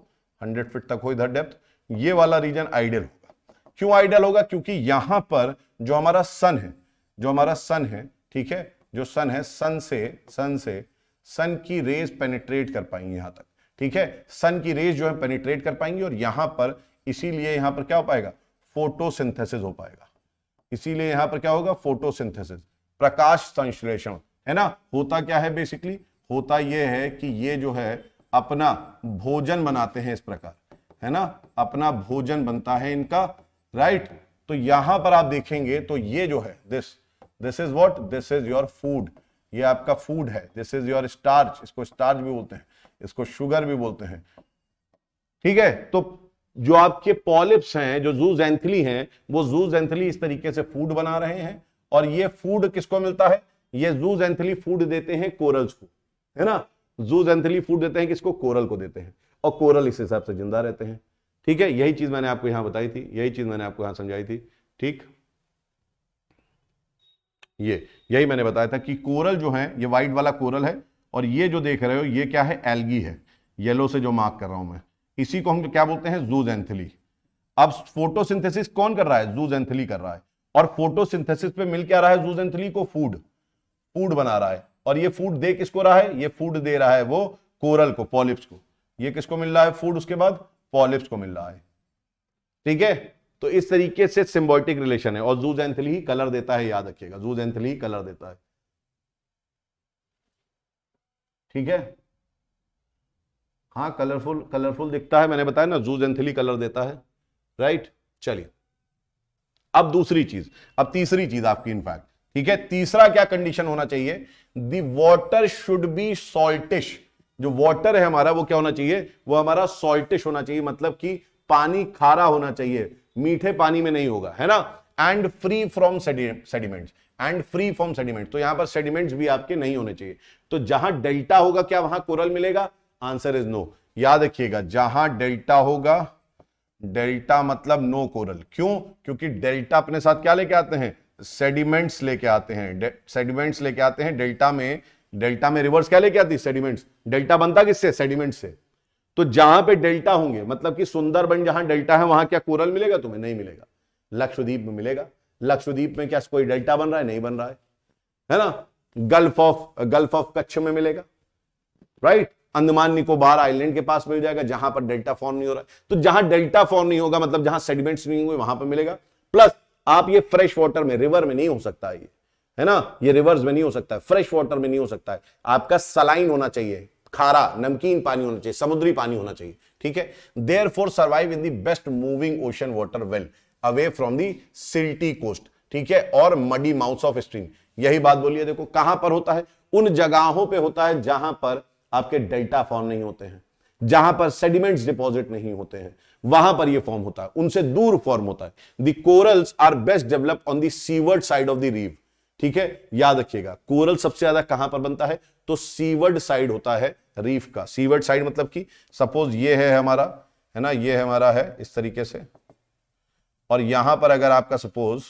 हंड्रेड फीट तक हो इधर डेप्थ ये वाला रीजन आइडियल होगा क्यों आइडियल होगा क्योंकि यहां पर जो हमारा सन है जो हमारा सन है ठीक है जो सन है सन से सन से सन की रेज पेनिट्रेट कर पाएंगे यहां तक ठीक है सन की रेज जो है पेनिट्रेट कर पाएंगी और यहां पर इसीलिए यहां पर क्या हो पाएगा फोटोसिंथेसिस हो पाएगा इसीलिए यहां पर क्या होगा फोटोसिंथेसिस प्रकाश संश्लेषण है ना होता क्या है बेसिकली होता यह है कि ये जो है अपना भोजन बनाते हैं इस प्रकार है ना अपना भोजन बनता है इनका राइट तो यहां पर आप देखेंगे तो ये जो है this this is what this is your food ये आपका फूड है दिस इज योर स्टार्च इसको स्टार्च भी बोलते हैं इसको शुगर भी बोलते हैं ठीक है तो जो आपके पॉलिप्स हैं जो जू जैंथली हैं वो जू जैंथली इस तरीके से फूड बना रहे हैं और ये फूड किसको मिलता है ये जू जैंथली फूड देते हैं कोरल्स को है ना जू जेंथली फूड देते हैं किसको कोरल को देते हैं और कोरल इस हिसाब से जिंदा रहते हैं ठीक है यही चीज मैंने आपको यहां बताई थी यही चीज मैंने आपको यहां समझाई थी ठीक ये यही मैंने बताया था कि कोरल जो है ये व्हाइट वाला कोरल है और ये जो देख रहे हो ये क्या है एल्गी है येलो से जो मार्क कर रहा हूं मैं इसी को हम क्या बोलते हैं जूजेंथली अब फोटोसिंथेसिस कौन कर रहा है जेंथली कर रहा है और फोटोसिंथेसिस पे मिल क्या रहा है जूजेंथली को फूड फूड बना रहा है और ये फूड दे किसको रहा है ये फूड दे रहा है वो कोरल को पॉलिप्स को ये किसको मिल रहा है फूड उसके बाद पॉलिप्स को मिल रहा है ठीक है तो इस तरीके से सिम्बोटिक रिलेशन है और जूज एंथली ही कलर देता है याद रखिएगा जूज एंथली ही कलर देता है ठीक है हाँ कलरफुल कलरफुल दिखता है मैंने बताया ना जूज एंथली कलर देता है राइट चलिए अब दूसरी चीज अब तीसरी चीज आपकी इनफैक्ट ठीक है तीसरा क्या कंडीशन होना चाहिए the water should be saltish जो वॉटर है हमारा वो क्या होना चाहिए वो हमारा सॉल्टिश होना चाहिए मतलब कि पानी खारा होना चाहिए मीठे पानी में नहीं होगा है ना and free from sediments and free from sediment तो यहां पर सेडिमेंट्स भी आपके नहीं होने चाहिए तो जहां डेल्टा होगा क्या वहां कोरल मिलेगा आंसर इज नो याद रखिएगा जहां डेल्टा होगा डेल्टा मतलब नो कोरल क्यों क्योंकि डेल्टा अपने साथ क्या लेके आते हैं सेडिमेंट्स लेके आते हैं सेडिमेंट्स लेके आते हैं डेल्टा में डेल्टा में रिवर्स क्या लेके आती सेडिमेंट्स डेल्टा बनता किससे सेडिमेंट से तो जहां पे डेल्टा होंगे मतलब कि सुंदर बन जहां डेल्टा है वहां क्या कोरल मिलेगा तुम्हें नहीं मिलेगा लक्षद्वीप में मिलेगा लक्षद्वीप में क्या कोई डेल्टा बन रहा है नहीं बन रहा है है ना Gulf of Gulf of Kutch में मिलेगा राइट अंदमान निकोबार आइलैंड के पास मिल जाएगा जहां पर डेल्टा फॉर्म नहीं हो रहा तो जहां डेल्टा फॉर्म नहीं होगा मतलब जहां सेडिमेंट्स नहीं हुए वहां पर मिलेगा प्लस आप ये फ्रेश वाटर में रिवर में नहीं हो सकता ये है ना ये रिवर्स में नहीं हो सकता है फ्रेश वाटर में नहीं हो सकता है आपका सलाइन होना चाहिए खारा नमकीन पानी होना चाहिए समुद्री पानी होना चाहिए ठीक है there for survive in the best moving ocean water well away from the silty coast ठीक है और मडी माउथ ऑफ स्ट्रीम यही बात बोलिए देखो कहां पर होता है उन जगहों पे होता है जहां पर आपके डेल्टा फॉर्म नहीं होते हैं जहां पर सेडिमेंट्स डिपॉजिट नहीं होते हैं वहां पर ये फॉर्म होता है उनसे दूर फॉर्म होता है the corals are best develop on the seaward side of the reef ठीक है याद रखिएगा कोरल सबसे ज्यादा कहां पर बनता है तो सीवर्ड साइड होता है रीफ का सीवर्ड साइड मतलब कि सपोज ये है हमारा है ना ये हमारा है इस तरीके से और यहां पर अगर आपका सपोज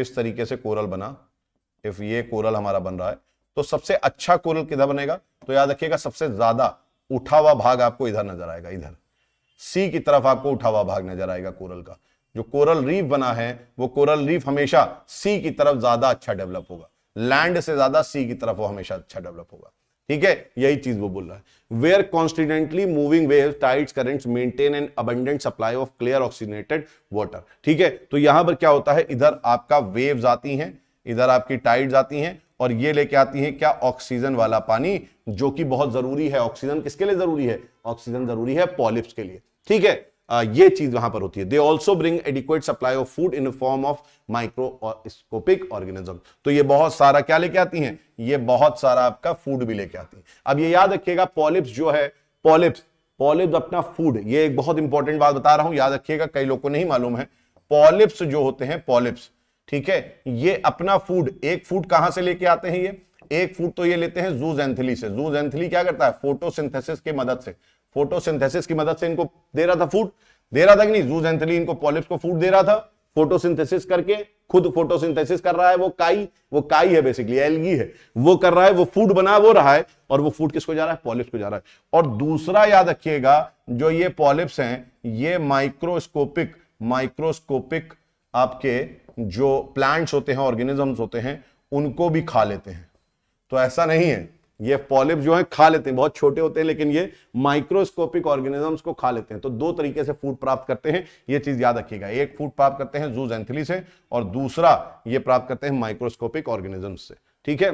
इस तरीके से कोरल बना इफ ये कोरल हमारा बन रहा है तो सबसे अच्छा कोरल किधर बनेगा तो याद रखिएगा सबसे ज्यादा उठा हुआ भाग आपको इधर नजर आएगा इधर सी की तरफ आपको उठा हुआ भाग नजर आएगा कोरल का जो कोरल रीफ बना है वो कोरल रीफ हमेशा सी की तरफ ज्यादा अच्छा डेवलप होगा लैंड से ज्यादा सी की तरफ वो हमेशा अच्छा डेवलप होगा ठीक है यही चीज वो बोल रहा है where constantly moving wave tide current maintain an abundant supply of clear oxygenated water ठीक है तो यहां पर क्या होता है इधर आपका वेव आती हैं इधर आपकी टाइट आती हैं और ये लेके आती है क्या ऑक्सीजन वाला पानी जो कि बहुत जरूरी है ऑक्सीजन किसके लिए जरूरी है ऑक्सीजन जरूरी है पॉलिप्स के लिए ठीक है ये चीज वहां पर होती है they also bring adequate supply of food in form of microscopic organism तो ये बहुत सारा क्या लेके आती हैं ये बहुत सारा आपका फूड भी लेके आती है अब ये याद रखिएगा पॉलिप्स जो है पॉलिप्स पॉलिप्स अपना फूड ये एक बहुत इंपॉर्टेंट बात बता रहा हूं याद रखिएगा कई लोग को नहीं मालूम है पॉलिप्स जो होते हैं पॉलिप्स ठीक है ये अपना फूड एक फूड कहां से लेके आते हैं ये एक फूड तो ये लेते हैं जूज एंथली से जूज एंथली क्या करता है फोटोसिंथेसिस की मदद से फोटोसिंथेसिस की मदद से इनको दे रहा था फूड दे रहा था कि नहीं जूज एंथली इनको पॉलिप्स को फूड दे रहा था फोटोसिंथेसिस करके खुद फोटोसिंथेसिस कर रहा है वो काई वो काई है बेसिकली एलगी है वो कर रहा है वो फूड बना वो रहा है और वो फूड किसको जा रहा है पॉलिप्स को जा रहा है और दूसरा याद रखिएगा जो ये पॉलिप्स हैं ये माइक्रोस्कोपिक माइक्रोस्कोपिक आपके जो प्लांट्स होते हैं ऑर्गेनिजम्स होते हैं उनको भी खा लेते हैं तो ऐसा नहीं है ये पॉलिप जो है खा लेते हैं बहुत छोटे होते हैं लेकिन ये माइक्रोस्कोपिक ऑर्गेनिजम्स को खा लेते हैं तो दो तरीके से फूड प्राप्त करते हैं ये चीज याद रखिएगा एक फूड प्राप्त करते हैं जू जूजेंथली से और दूसरा ये प्राप्त करते हैं माइक्रोस्कोपिक ऑर्गेनिज्म से ठीक है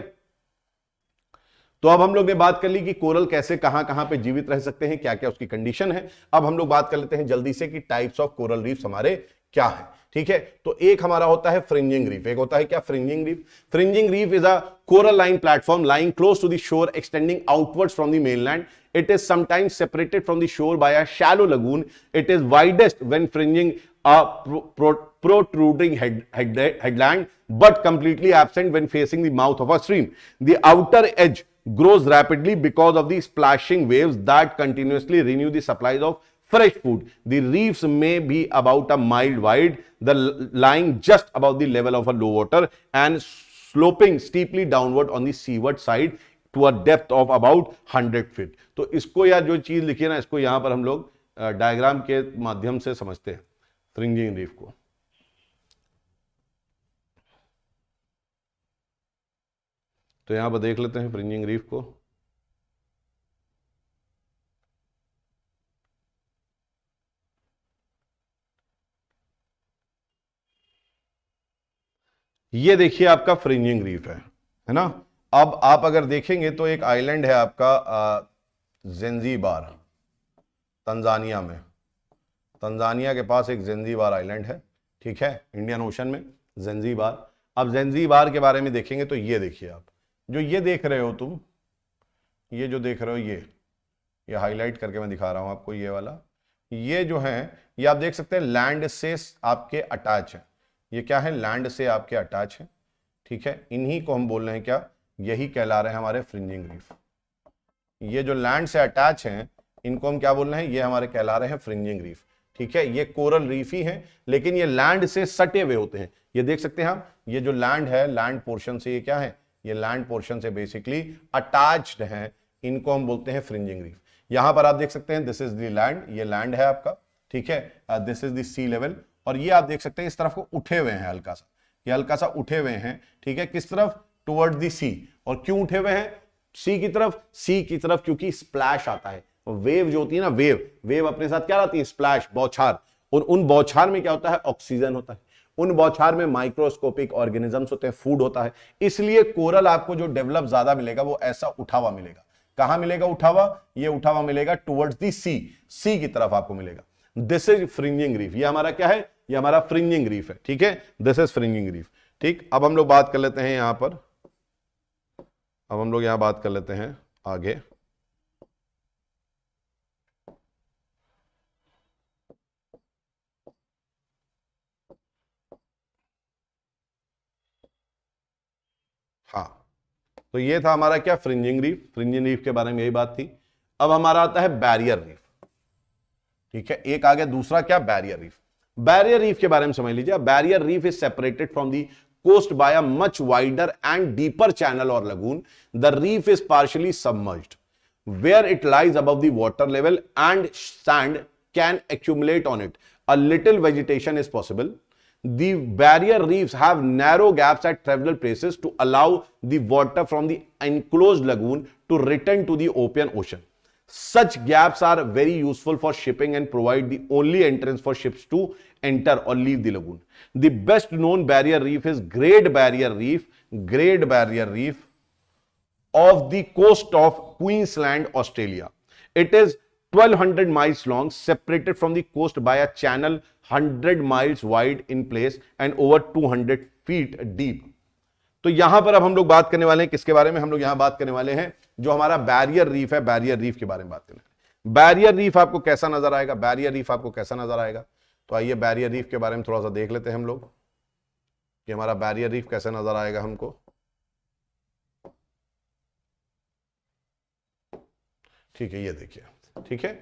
तो अब हम लोग ने बात कर ली कि कोरल कैसे कहां कहां पे जीवित रह सकते हैं क्या क्या उसकी कंडीशन है अब हम लोग बात कर लेते हैं जल्दी से कि टाइप्स ऑफ कोरल रीफ्स हमारे क्या है ठीक है तो एक हमारा होता है फ्रिंजिंग रीफ एक होता है क्या fringing reef fringing reef is a coral line platform line close to shore extending outwards from mainland it is sometimes separated from the shore by a shallow lagoon it is widest when fringing a protruding headland but completely absent when facing the mouth of a stream the outer edge grows rapidly because of the splashing waves that continuously renew the supplies of fresh food the Reeves में be about a mile wide the lying just about the level of a low water and sloping steeply downward on seaward side to a depth of about hundred feet तो इसको या जो चीज लिखी है ना इसको यहां पर हम लोग डायग्राम के माध्यम से समझते हैं फ्रिंजिंग रीफ को तो यहां पर देख लेते हैं फ्रिंजिंग रीफ को ये देखिए आपका फ्रिंजिंग रीफ है है ना अब आप अगर देखेंगे तो एक आइलैंड है आपका जेंजीबार तंजानिया में तंजानिया के पास एक जेंजीबार आइलैंड है ठीक है इंडियन ओशन में जेंजीबार अब जेंजीबार के बारे में देखेंगे तो ये देखिए आप जो ये देख रहे हो तुम ये जो देख रहे हो ये ये हाईलाइट करके मैं दिखा रहा हूँ आपको ये वाला ये जो है ये आप देख सकते हैं लैंड से आपके अटैच है ये क्या है लैंड से आपके अटैच है ठीक है इन्हीं को हम बोल रहे हैं क्या यही कहला रहे हैं हमारे फ्रिंजिंग रीफ ये जो लैंड से अटैच हैं इनको हम क्या बोल रहे हैं ये हमारे कहला रहे हैं फ्रिंजिंग रीफ ठीक है ये कोरल रीफ ही है लेकिन ये लैंड से सटे हुए होते हैं ये देख सकते हैं हम ये जो लैंड है लैंड पोर्शन से ये क्या है ये लैंड पोर्शन से बेसिकली अटैच्ड है इनको हम बोलते हैं फ्रिंजिंग रीफ यहां पर आप देख सकते हैं दिस इज दी लैंड ये लैंड है आपका ठीक है this is the sea level और ये आप देख सकते हैं इस तरफ को उठे हुए हैं हल्का सा ये हल्का सा उठे हुए हैं ठीक है किस तरफ टुवर्ड दी सी और क्यों उठे हुए हैं सी की तरफ सी की तरफ क्योंकि स्प्लैश आता है वेव जो होती है ना वेव वेव अपने साथ क्या लाती है स्प्लैश बौछार और उन बौछार में क्या होता है ऑक्सीजन होता है उन बौछार में माइक्रोस्कोपिक ऑर्गेनिजम्स होते हैं फूड होता है इसलिए कोरल आपको जो डेवलप ज्यादा मिलेगा वो ऐसा उठा हुआ मिलेगा कहा मिलेगा उठा हुआ ये उठा हुआ मिलेगा टुवर्ड्स दी सी सी की तरफ आपको मिलेगा दिस इज फ्रिंजिंग रीफ ये हमारा क्या है ये हमारा फ्रिंजिंग रीफ है ठीक है दिस इज फ्रिंजिंग रीफ ठीक अब हम लोग बात कर लेते हैं यहां पर अब हम लोग यहां बात कर लेते हैं आगे हाँ तो ये था हमारा क्या फ्रिंजिंग रीफ फ्रिंजिंग रीफ के बारे में यही बात थी अब हमारा आता है बैरियर रीफ ठीक है एक आगे दूसरा क्या बैरियर रीफ बैरियर रीफ के बारे में समझ लीजिए barrier reef is separated from the coast by a much wider and deeper channel और lagoon the reef is partially submerge where it lies above water level and sand can accumulate on it a little vegetation is possible The barrier reefs have narrow gaps at travel places to allow the water from the enclosed lagoon to return to the open ocean. Such gaps are very useful for shipping and provide the only entrance for ships to enter or leave the lagoon. The best known barrier reef is Great Barrier Reef, Great Barrier Reef of the coast of Queensland, Australia. It is 1200 miles long, separated from the coast by a channel 100 miles wide in place and over 200 feet deep. तो यहां पर अब हम लोग बात करने वाले हैं किसके बारे में हम लोग यहां बात करने वाले हैं जो हमारा बैरियर रीफ है बैरियर रीफ के बारे में बात करने बैरियर रीफ आपको कैसा नजर आएगा बैरियर रीफ आपको कैसा नजर आएगा तो आइए बैरियर रीफ के बारे में थोड़ा सा देख लेते हैं हम लोग कि हमारा बैरियर रीफ कैसा नजर आएगा हमको ठीक है ये देखिए ठीक है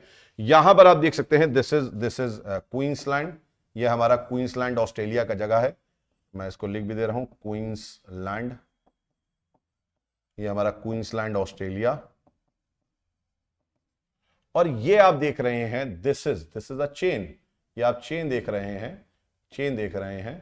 यहां पर आप देख सकते हैं this is this is Queensland ये हमारा क्वींसलैंड ऑस्ट्रेलिया का जगह है मैं इसको लिख भी दे रहा हूं क्वींस लैंड हमारा लैंड ऑस्ट्रेलिया और ये आप देख रहे हैं this is this is a chain ये आप चेन देख रहे हैं चेन देख रहे हैं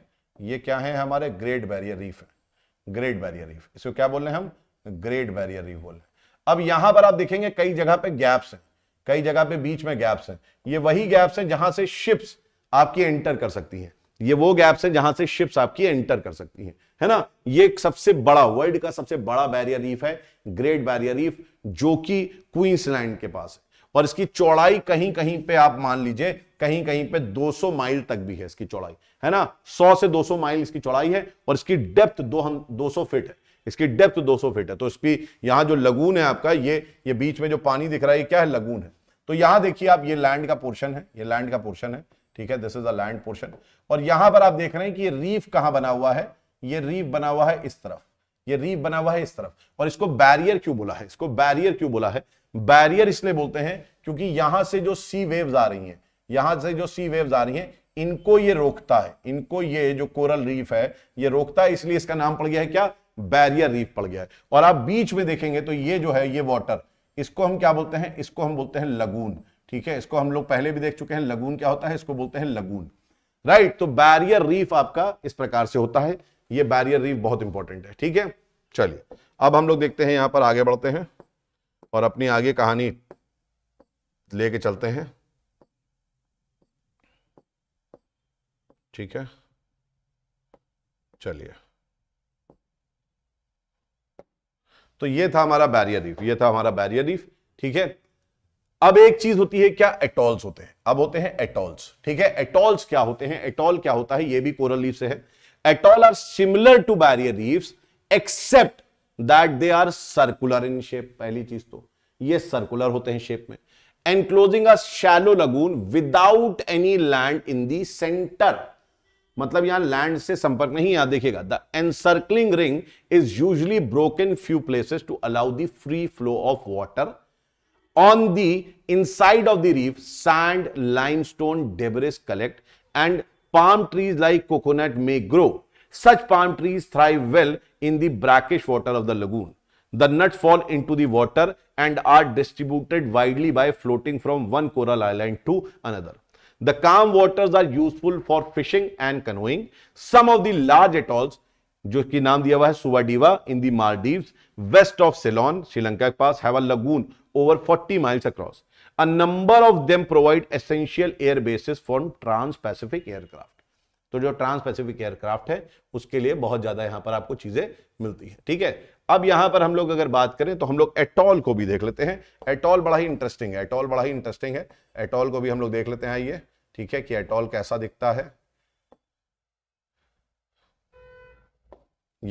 ये क्या है हमारे ग्रेट बैरियर रीफ है ग्रेट बैरियर रीफ इसको क्या बोल रहे हैं हम ग्रेट बैरियर रीफ बोल रहे हैं अब यहां पर आप देखेंगे कई जगह पे गैप्स हैं कई जगह पे बीच में गैप्स हैं ये वही गैप्स हैं जहां से शिप्स आपकी एंटर कर सकती है ये वो गैप्स हैं जहां से शिप्स आपकी एंटर कर सकती हैं है ना ये सबसे बड़ा वर्ल्ड का सबसे बड़ा बैरियर रीफ है ग्रेट बैरियर रीफ जो कि क्वींसलैंड के पास है और इसकी चौड़ाई कहीं कहीं पे आप मान लीजिए कहीं कहीं पे 200 माइल तक भी है इसकी चौड़ाई है ना 100 से 200 माइल इसकी चौड़ाई है और इसकी डेप्थ दो हम 200 फीट है इसकी डेप्थ 200 फिट है तो इसकी यहां जो लगून है आपका ये ये बीच में जो पानी दिख रहा है क्या है लगून है तो यहां देखिए आप ये लैंड का पोर्शन है ये लैंड का पोर्शन है ठीक है this is a land portion और यहां पर आप देख रहे हैं कि ये रीफ कहां बना हुआ है ये रीफ बना हुआ है इस तरफ ये रीफ बना हुआ है इस तरफ और इसको बैरियर क्यों बोला है इसको बैरियर क्यों बोला है बैरियर इसलिए बोलते हैं क्योंकि यहां से जो सी वेव्स आ रही हैं यहां से जो सी वेव्स आ रही हैं इनको ये रोकता है इनको ये जो कोरल रीफ है ये रोकता है इसलिए इसका नाम पड़ गया है क्या बैरियर रीफ पड़ गया है और आप बीच में देखेंगे तो ये जो है ये वाटर इसको हम क्या बोलते हैं इसको हम बोलते हैं लगून ठीक है इसको हम लोग पहले भी देख चुके हैं लगून क्या होता है इसको बोलते हैं लगून राइट तो बैरियर रीफ आपका इस प्रकार से होता है ये बैरियर रीफ बहुत इंपॉर्टेंट है ठीक है चलिए अब हम लोग देखते हैं यहां पर आगे बढ़ते हैं और अपनी आगे कहानी लेके चलते हैं ठीक है चलिए तो ये था हमारा बैरियर रीफ ये था हमारा बैरियर रीफ ठीक है अब एक चीज होती है क्या एटॉल्स होते हैं अब होते हैं एटॉल्स ठीक है एटॉल्स क्या होते हैं एटॉल क्या होता है ये भी कोरल रीफ से है atoll are similar to barrier reefs except that they are circular in shape पहली चीज तो ये सर्कुलर होते हैं शेप में enclosing a shallow lagoon without any land in the centre मतलब यहां लैंड से संपर्क नहीं यहां देखेगा the encircling ring is usually broken few places to allow the free flow of water on the inside of the reef, sand, limestone, debris collect and palm trees like coconut may grow. Such palm trees thrive well in the brackish water of the lagoon. The nuts fall into the water and are distributed widely by floating from one coral island to another. The calm waters are useful for fishing and canoeing. Some of the large atolls जो कि नाम दिया हुआ है Suvadiva in the Maldives west of Ceylon Sri Lanka के पास have a over 40 miles across. A number of them provide essential air bases for trans-Pacific aircraft. तो जो ट्रांस पैसिफिक एयरक्राफ्ट है उसके लिए बहुत ज्यादा यहां पर आपको चीजें मिलती है ठीक है अब यहां पर हम लोग अगर बात करें तो हम लोग एटॉल को भी देख लेते हैं एटॉल बड़ा ही इंटरेस्टिंग है एटॉल बड़ा ही इंटरेस्टिंग है एटॉल को भी हम लोग देख लेते हैं ये ठीक है कि एटॉल कैसा दिखता है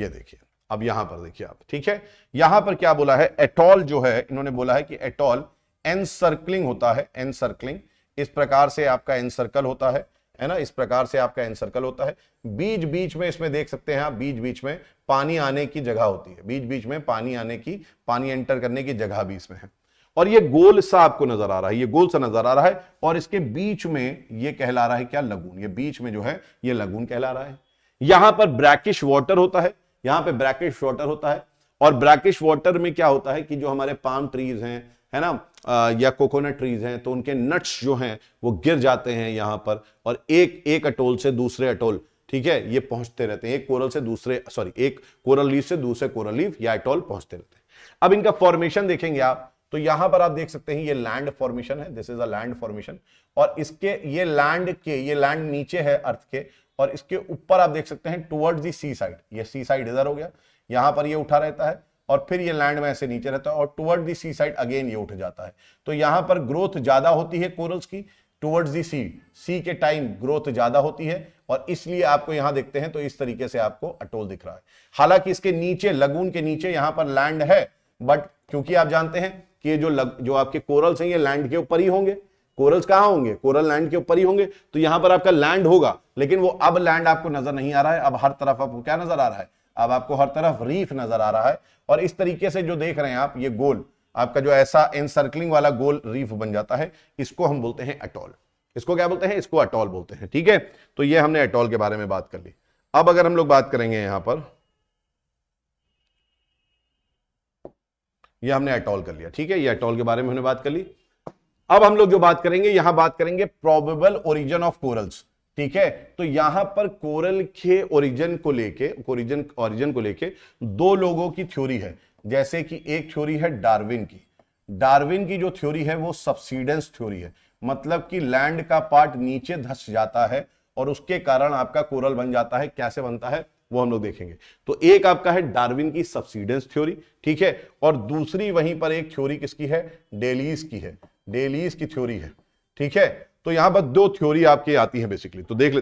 ये देखिए अब यहां पर देखिए आप ठीक है यहां पर क्या बोला है एटॉल जो है इन्होंने बोला है कि एटॉल एनसर्कलिंग होता है एनसर्कलिंग इस प्रकार से आपका एन सर्कल होता है है ना इस प्रकार से आपका एन सर्कल होता है बीच बीच में इसमें देख सकते हैं आप बीच बीच में पानी आने की जगह होती है बीच बीच में पानी आने की पानी एंटर करने की जगह भी इसमें है और ये गोल सा आपको नजर आ रहा है ये गोल सा नजर आ रहा है और इसके बीच में ये कहला रहा है क्या लगून ये बीच में जो है ये लगून कहला रहा है यहां पर ब्रैकिश वाटर होता है यहाँ पे ब्रैकिश वाटर होता है और ब्रैकिश वाटर में क्या होता है कि जो हमारे पाम ट्रीज हैं है ना आ, या कोकोनट ट्रीज हैं तो उनके नट्स जो हैं वो गिर जाते हैं यहाँ पर और एक एक अटोल से दूसरे अटोल ठीक है ये पहुंचते रहते हैं एक कोरल से दूसरे सॉरी एक कोरल लीफ से दूसरे कोरल लीफ या अटोल पहुंचते रहते हैं अब इनका फॉर्मेशन देखेंगे आप तो यहां पर आप देख सकते हैं ये लैंड फॉर्मेशन है this is a land formation और इसके ये लैंड के ये लैंड नीचे है अर्थ के और इसके ऊपर आप देख सकते हैं टुवर्ड्स दी सी साइड ये सी साइड इधर हो गया यहाँ पर ये उठा रहता है और फिर ये लैंड में ऐसे नीचे रहता है और toward the sea side again ये उठ जाता है तो यहाँ पर ग्रोथ ज्यादा होती है कोरल्स की टुवर्ड्स दी सी सी के टाइम ग्रोथ ज्यादा होती है और इसलिए आपको यहां देखते हैं तो इस तरीके से आपको अटोल दिख रहा है हालांकि इसके नीचे लगून के नीचे यहां पर लैंड है बट क्योंकि आप जानते हैं कि ये जो लग, जो आपके कोरल्स हैं ये लैंड के ऊपर ही होंगे कोरल्स कहाँ होंगे कोरल लैंड के ऊपर ही होंगे तो यहां पर आपका लैंड होगा लेकिन वो अब लैंड आपको नजर नहीं आ रहा है अब हर तरफ आपको क्या नजर आ रहा है अब आपको हर तरफ रीफ नजर आ रहा है और इस तरीके से जो देख रहे हैं आप ये गोल आपका जो ऐसा एनसर्कलिंग वाला गोल रीफ बन जाता है इसको हम बोलते हैं अटोल इसको क्या बोलते हैं इसको अटोल बोलते हैं ठीक है तो ये हमने अटोल के बारे में बात कर ली अब अगर हम लोग बात करेंगे यहां पर ये हमने अटोल कर लिया ठीक है ये अटोल के बारे में हमने बात कर ली अब हम लोग जो बात करेंगे यहां बात करेंगे प्रोबेबल ओरिजन ऑफ कोरल्स ठीक है तो यहां पर कोरल के ओरिजिन को लेके ओरिजन ओरिजन को लेके दो लोगों की थ्योरी है जैसे कि एक थ्योरी है डार्विन की डार्विन की जो थ्योरी है वो सब्सिडेंस थ्योरी है मतलब कि लैंड का पार्ट नीचे धस जाता है और उसके कारण आपका कोरल बन जाता है कैसे बनता है वो हम लोग देखेंगे तो एक आपका है डार्विन की सब्सिडेंस थ्योरी ठीक है और दूसरी वहीं पर एक थ्योरी किसकी है डेलीज की है डेलीज की थ्योरी है ठीक है तो यहां पर दो थ्योरी आपके आती है बेसिकली तो देख ले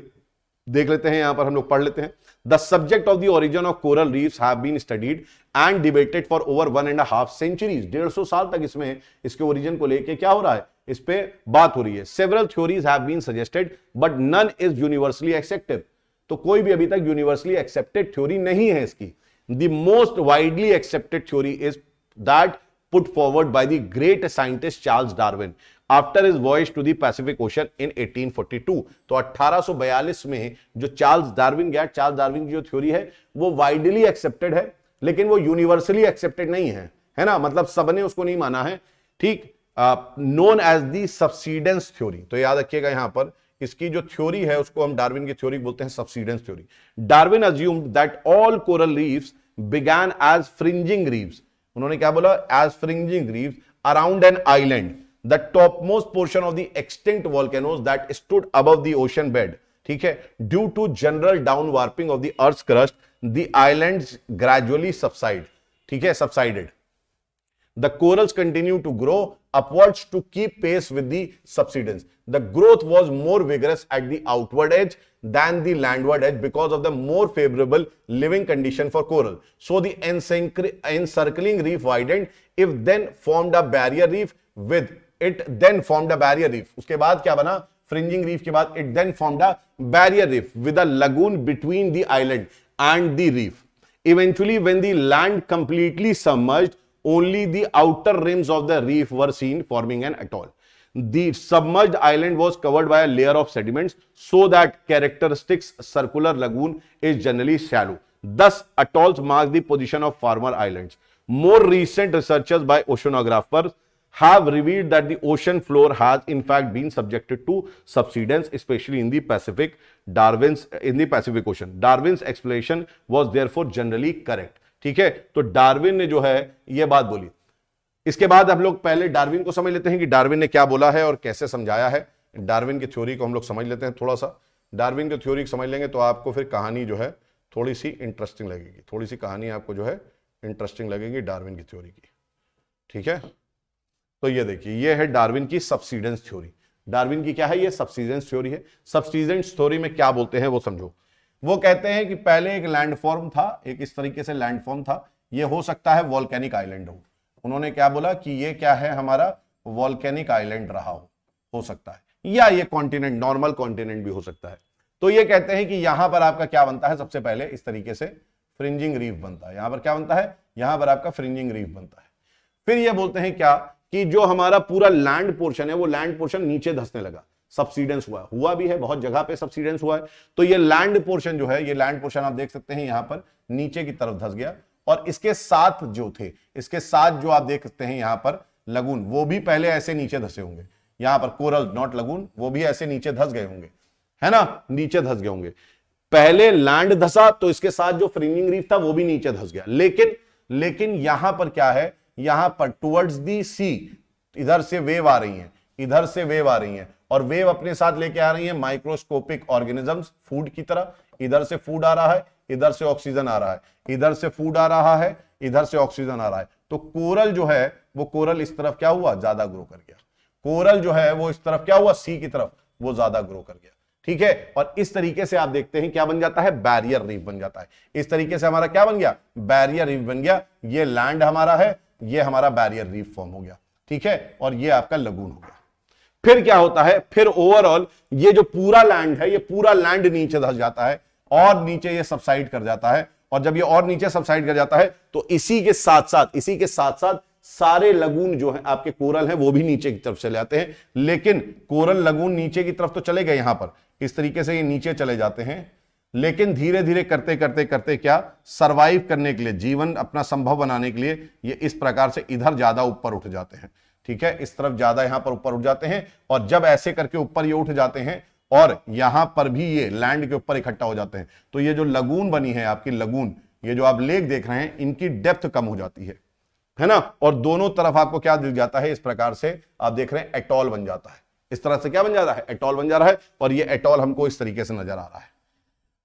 देख लेते हैं यहां पर हम लोग पढ़ लेते हैं the subject of the origin of coral reefs have been studied and debated for over one and half centuries डेढ़ सौ साल तक इसमें इसके ओरिजिन को लेके क्या हो रहा है इस पर बात हो रही है several theories have been suggested but none is universally accepted तो कोई भी अभी तक यूनिवर्सली एक्सेप्टेड थ्योरी नहीं है इसकी the most widely accepted theory is that put forward by the great scientist Charles Darwin after his voyage to the Pacific Ocean in 1842 तो 1842 में जो चार्ल्स डार्विन गया चार्ल्स डार्विन की जो थ्योरी है वो वाइडली एक्सेप्टेड है लेकिन वो यूनिवर्सली एक्सेप्टेड नहीं है है ना मतलब सबने उसको नहीं माना है ठीक known as the subsidence theory तो याद रखिएगा यहां पर इसकी जो थ्योरी है उसको हम डार्विन की थ्योरी बोलते हैं subsidence theory Darwin assumed that all coral reefs began as fringing reefs उन्होंने क्या बोला एज फ्रिंजिंग ग्रीव्स around an island the topmost portion of the extinct volcanoes that stood above the ocean bed ठीक है due to general down warping of the earth crust the island gradually subside ठीक है subsided The corals continue to grow upwards to keep pace with the subsidence. The growth was more vigorous at the outward edge than the landward edge because of the more favorable living condition for coral. So the encircling reef widened, if then formed a barrier reef with it then formed a barrier reef. उसके बाद क्या बना Fringing reef के बाद it then formed a barrier reef with a lagoon between the island and the reef. Eventually, when the land completely submerged, only the outer rims of the reef were seen forming an atoll The submerged island was covered by a layer of sediments so that characteristic circular lagoon is generally shallow. Thus, atolls mark the position of former islands. More recent researchers by oceanographers have revealed that the ocean floor has in fact been subjected to subsidence, especially in the Pacific, Darwin's, in the Pacific Ocean. Darwin's explanation was therefore generally correct. ठीक है तो Darwin ने जो है यह बात बोली इसके बाद हम लोग पहले डार्विन को समझ लेते हैं कि डार्विन ने क्या बोला है और कैसे समझाया है डार्विन की थ्योरी को हम लोग समझ लेते हैं थोड़ा सा डार्विन की थ्योरी को समझ लेंगे तो आपको फिर कहानी जो है थोड़ी सी इंटरेस्टिंग लगेगी थोड़ी सी कहानी आपको जो है इंटरेस्टिंग लगेगी डार्विन की थ्योरी की ठीक है तो ये देखिए ये है डार्विन की सब्सिडेंस थ्योरी डार्विन की क्या है ये सब्सिडेंस थ्योरी है सब्सिडेंस थ्योरी में क्या बोलते हैं वो समझो वो कहते हैं कि पहले एक लैंडफॉर्म था एक इस तरीके से लैंडफॉर्म था ये हो सकता है वॉल्केनिक आइलैंड हो उन्होंने क्या बोला कि ये क्या है हमारा वॉल्केनिक आइलैंड रहा हो हो सकता है या ये कॉन्टिनेंट नॉर्मल कॉन्टिनेंट भी हो सकता है तो ये कहते हैं कि यहां पर आपका क्या बनता है सबसे पहले इस तरीके से फ्रिंजिंग रीफ बनता है यहां पर क्या बनता है यहां पर आपका फ्रिंजिंग रीफ बनता है फिर ये बोलते हैं क्या कि जो हमारा पूरा लैंड पोर्शन है वो लैंड पोर्शन नीचे धसने लगा सब्सिडेंस हुआ हुआ भी है बहुत जगह पे सब्सिडेंस हुआ है तो ये लैंड पोर्शन जो है ये लैंड पोर्शन आप देख सकते हैं यहां पर नीचे की तरफ धस गया और इसके साथ जो थे इसके साथ जो आप देख सकते हैं यहां पर लगून वो भी पहले ऐसे नीचे धसे होंगे यहां पर कोरल नॉट लगून वो भी ऐसे नीचे धस गए होंगे है ना नीचे धस गए होंगे पहले लैंड धसा तो इसके साथ जो फ्रिंगिंग रीफ था वो भी नीचे धस गया लेकिन लेकिन यहां पर क्या है यहां पर टुवर्ड्स दी सी इधर से वेव आ रही है इधर से वेव आ रही है और वेव अपने साथ लेके आ रही है माइक्रोस्कोपिक ऑर्गेनिजम्स फूड की तरह इधर से फूड आ रहा है इधर से ऑक्सीजन आ रहा है इधर से फूड आ रहा है इधर से ऑक्सीजन आ रहा है तो कोरल जो है वो कोरल इस तरफ क्या हुआ ज्यादा ग्रो कर गया कोरल जो है वो इस तरफ क्या हुआ सी की तरफ वो ज्यादा ग्रो कर गया ठीक है और इस तरीके से आप देखते हैं क्या बन जाता है बैरियर रीफ बन जाता है इस तरीके से हमारा क्या बन गया बैरियर रीफ बन गया ये लैंड हमारा है ये हमारा बैरियर रीफ फॉर्म हो गया ठीक है और ये आपका लगून हो गया फिर क्या होता है फिर ओवरऑल ये जो पूरा लैंड है ये पूरा लैंड नीचे धस जाता है और नीचे ये सबसाइड कर जाता है और जब ये और नीचे सबसाइड कर जाता है तो इसी के साथ साथ इसी के साथ साथ सारे लगून जो है आपके कोरल हैं वो भी नीचे की तरफ चले जाते हैं लेकिन कोरल लगून नीचे की तरफ तो चले गए यहां पर इस तरीके से ये नीचे चले जाते हैं लेकिन धीरे धीरे करते करते करते क्या सरवाइव करने के लिए जीवन अपना संभव बनाने के लिए ये इस प्रकार से इधर ज्यादा ऊपर उठ जाते हैं ठीक है इस तरफ ज्यादा यहां पर ऊपर उठ जाते हैं और जब ऐसे करके ऊपर ये उठ जाते हैं और यहां पर भी ये लैंड के ऊपर इकट्ठा हो जाते हैं तो ये जो लगून बनी है आपकी लगून ये जो आप लेक देख रहे हैं इनकी डेप्थ कम हो जाती है है ना और दोनों तरफ आपको क्या दिख जाता है इस प्रकार से आप देख रहे हैं एटॉल बन जाता है इस तरह से क्या बन जा रहा है एटॉल बन जा रहा है और ये एटॉल हमको इस तरीके से नजर आ रहा है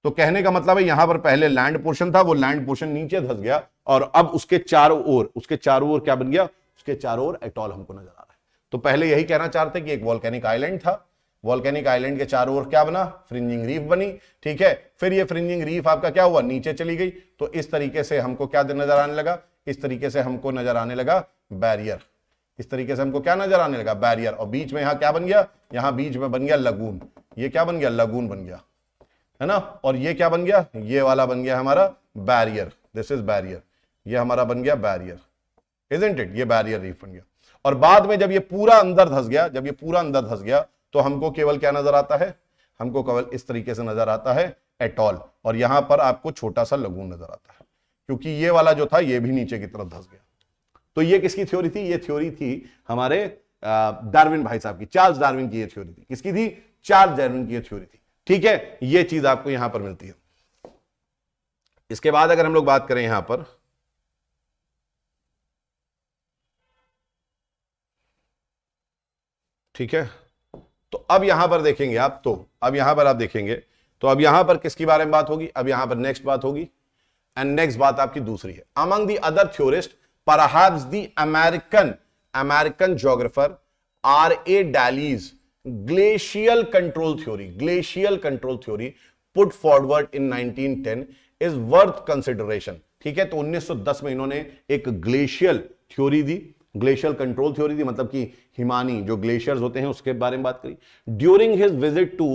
तो कहने का मतलब है यहां पर पहले लैंड पोर्शन था वो लैंड पोर्शन नीचे धस गया और अब उसके चारों ओर उसके चारों ओर क्या बन गया उसके चारों ओर एटॉल हमको नजर आ रहा है तो पहले यही कहना चाहते कि एक वॉल्केनिक आइलैंड था वॉल्केनिक आइलैंड के चारों ओर क्या बना फ्रिंजिंग रीफ बनी ठीक है फिर ये फ्रिंजिंग रीफ आपका क्या हुआ नीचे चली गई तो इस तरीके से हमको क्या नजर आने लगा इस तरीके से हमको नजर आने लगा बैरियर इस तरीके से हमको क्या नजर आने लगा बैरियर और बीच में यहाँ क्या बन गया यहाँ बीच में बन गया लगून ये क्या बन गया लगून बन गया है ना और ये क्या बन गया ये वाला बन गया हमारा बैरियर दिस इज बैरियर ये हमारा बन गया बैरियर इजेंट इट ये बैरियर रीफ बन गया और बाद में जब ये पूरा अंदर धस गया जब ये पूरा अंदर धस गया तो हमको केवल क्या नजर आता है हमको केवल इस तरीके से नजर आता है एटॉल और यहां पर आपको छोटा सा लगून नजर आता है क्योंकि ये वाला जो था ये भी नीचे की तरफ धस गया तो ये किसकी थ्योरी थी ये थ्योरी थी हमारे डार्विन भाई साहब की चार्ल्स डार्विन की ये थ्योरी थी किसकी थी चार्ल्स डार्विन की ये थ्योरी थी ठीक है ये चीज आपको यहां पर मिलती है इसके बाद अगर हम लोग बात करें यहां पर ठीक है तो अब यहां पर देखेंगे आप तो अब यहां पर आप देखेंगे तो अब यहां पर किसके बारे में बात होगी अब यहां पर नेक्स्ट बात होगी एंड नेक्स्ट बात आपकी दूसरी है अमंग दी अदर थ्योरिस्ट पर the American American geographer R A Daly's glacial control theory glacial control theory put forward in 1910 is worth consideration ठीक है तो 1910 में इन्होंने एक ग्लेशियल थ्योरी दी ग्लेशियर कंट्रोल थ्योरी थी मतलब कि हिमानी जो ग्लेशियर्स होते हैं उसके बारे में बात करी during his visit to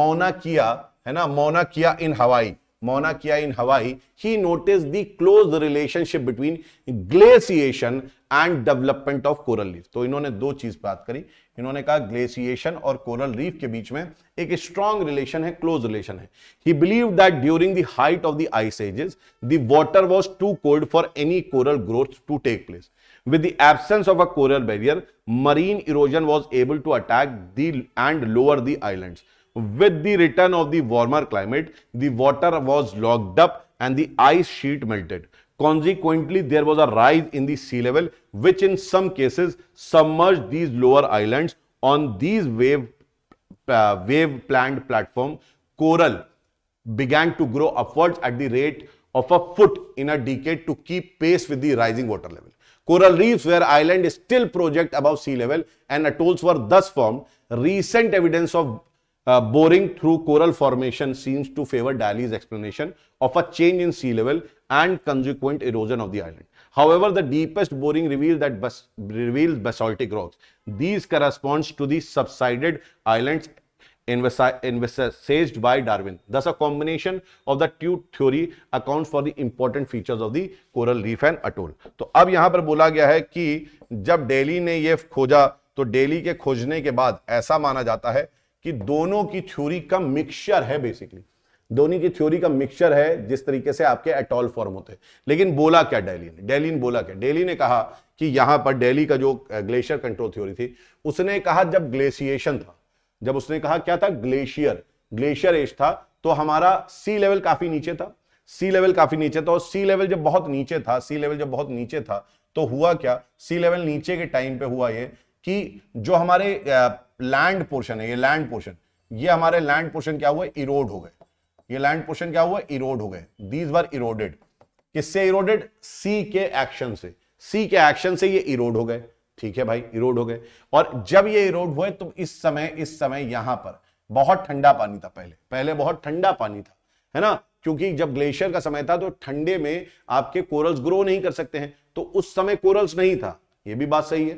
Mauna Kea है ना मोना किया इन हवाई Mona Kea in Hawaii he noticed the close relationship between glaciation and development of coral reef तो इन्होंने दो चीज बात करी इन्होंने कहा ग्लेसिएशन और कोरल रीफ के बीच में एक स्ट्रॉन्ग रिलेशन है क्लोज रिलेशन है he believe that during the height of the ice ages the water was too cold for any coral growth to take place With the absence of a coral barrier, marine erosion was able to attack the and lower the islands. With the return of the warmer climate, the water was locked up and the ice sheet melted. Consequently, there was a rise in the sea level, which in some cases submerged these lower islands. On these wave, uh, wave planned platform, coral began to grow upwards at the rate of a foot in a decade to keep pace with the rising water level. Coral reefs were island still project above sea level and atolls were thus formed. Recent evidence of uh, boring through coral formation seems to favor Daly's explanation of a change in sea level and consequent erosion of the island. However, the deepest boring revealed that bas revealed basaltic rocks. These corresponds to the subsided islands envisaged by Darwin. Thus, a combination of the two theory accounts for the important features of the coral reef and atoll. तो अब यहां पर बोला गया है कि जब daily ने ये खोजा तो डेली के खोजने के बाद ऐसा माना जाता है कि दोनों की थ्योरी का मिक्सचर है बेसिकली दोनों की थ्योरी का मिक्सचर है जिस तरीके से आपके एटॉल फॉर्म होते हैं लेकिन बोला क्या डेली ने डेली ने बोला क्या डेली ने कहा कि यहां पर डेली का जो ग्लेशियर कंट्रोल थ्योरी थी उसने कहा जब ग्लेशिएशन था जब उसने कहा क्या था ग्लेशियर ग्लेशियर एज था तो हमारा सी लेवल काफी नीचे था सी लेवल काफी नीचे था और सी लेवल जब बहुत नीचे था सी लेवल जब बहुत नीचे था तो हुआ क्या सी लेवल नीचे के टाइम पे हुआ ये कि जो हमारे लैंड पोर्शन है ये लैंड पोर्शन ये हमारे लैंड पोर्शन क्या हुआ इरोड हो गए ये लैंड पोर्शन क्या हुआ इरोड हो गए दीज वर इरोडेड किससे इरोडेड सी के एक्शन से सी के एक्शन से ये इरोड हो गए ठीक है भाई इरोड हो गए और जब ये इरोड हुए तो इस समय इस समय यहां पर बहुत ठंडा पानी था पहले पहले बहुत ठंडा पानी था है ना क्योंकि जब ग्लेशियर का समय था तो ठंडे में आपके कोरल्स ग्रो नहीं कर सकते हैं तो उस समय कोरल्स नहीं था यह भी बात सही है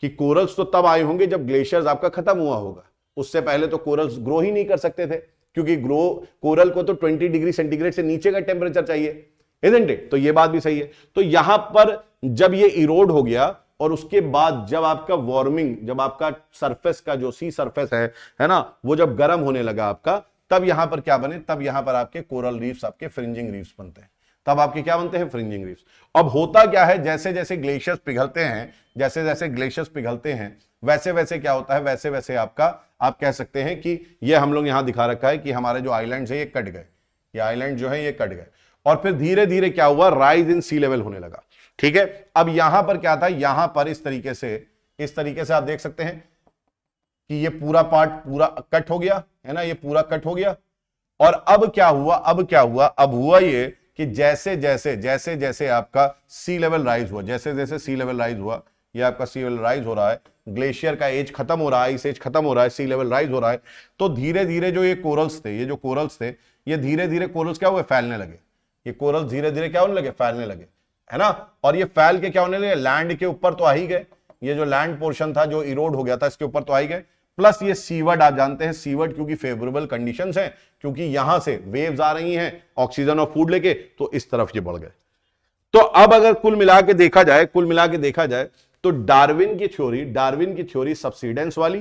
कि कोरल्स तो तब आए होंगे जब ग्लेशियर्स आपका खत्म हुआ होगा उससे पहले तो कोरल्स ग्रो ही नहीं कर सकते थे क्योंकि ग्रो कोरल को तो 20 डिग्री सेंटीग्रेड से नीचे का टेम्परेचर चाहिए इट तो ये बात भी सही है तो यहां पर जब ये इरोड हो गया और उसके बाद जब आपका वार्मिंग जब आपका सरफेस का जो सी सरफेस है है ना वो जब गर्म होने लगा आपका तब यहां पर क्या बने तब यहां पर आपके कोरल रीफ्स आपके फ्रिंजिंग रीफ्स बनते हैं तब आपके क्या बनते हैं फ्रिंजिंग रीफ्स अब होता क्या है जैसे जैसे ग्लेशियर्स पिघलते हैं जैसे जैसे ग्लेशियर्स पिघलते हैं वैसे वैसे क्या होता है वैसे वैसे आपका आप कह सकते हैं कि ये हम लोग यहां दिखा रखा है कि हमारे जो आईलैंड है ये कट गए ये आईलैंड जो है ये कट गए और फिर धीरे धीरे क्या हुआ राइज इन सी लेवल होने लगा ठीक है अब यहां पर क्या था यहां पर इस तरीके से इस तरीके से आप देख सकते हैं कि ये पूरा पार्ट पूरा कट हो गया है ना ये पूरा कट हो गया और अब क्या हुआ अब क्या हुआ अब हुआ ये कि जैसे जैसे जैसे जैसे आपका सी लेवल राइज हुआ जैसे जैसे सी लेवल राइज हुआ ये आपका सी लेवल राइज हो रहा है ग्लेशियर का एज खत्म हो रहा है इस एज खत्म हो रहा है सी लेवल राइज हो रहा है तो धीरे धीरे जो ये कोरल्स थे ये जो कोरल्स थे ये धीरे धीरे कोरल्स क्या हुए फैलने लगे ये कोरल्स धीरे धीरे क्या होने लगे फैलने लगे है ना और ये फैल के क्या होने लगे लैंड के ऊपर तो आ ही गए ये जो लैंड पोर्शन था जो इरोड हो गया था इसके ऊपर तो आई गए प्लस ये सीवर्ड आप जानते हैं सीवर्ड क्योंकि फेवरेबल कंडीशन है क्योंकि यहां से वेव्स आ रही हैं ऑक्सीजन और फूड लेके तो इस तरफ ये बढ़ गए तो अब अगर कुल मिला के देखा जाए कुल मिला के देखा जाए तो डार्विन की थ्योरी डार्विन की थ्योरी सब्सिडेंस वाली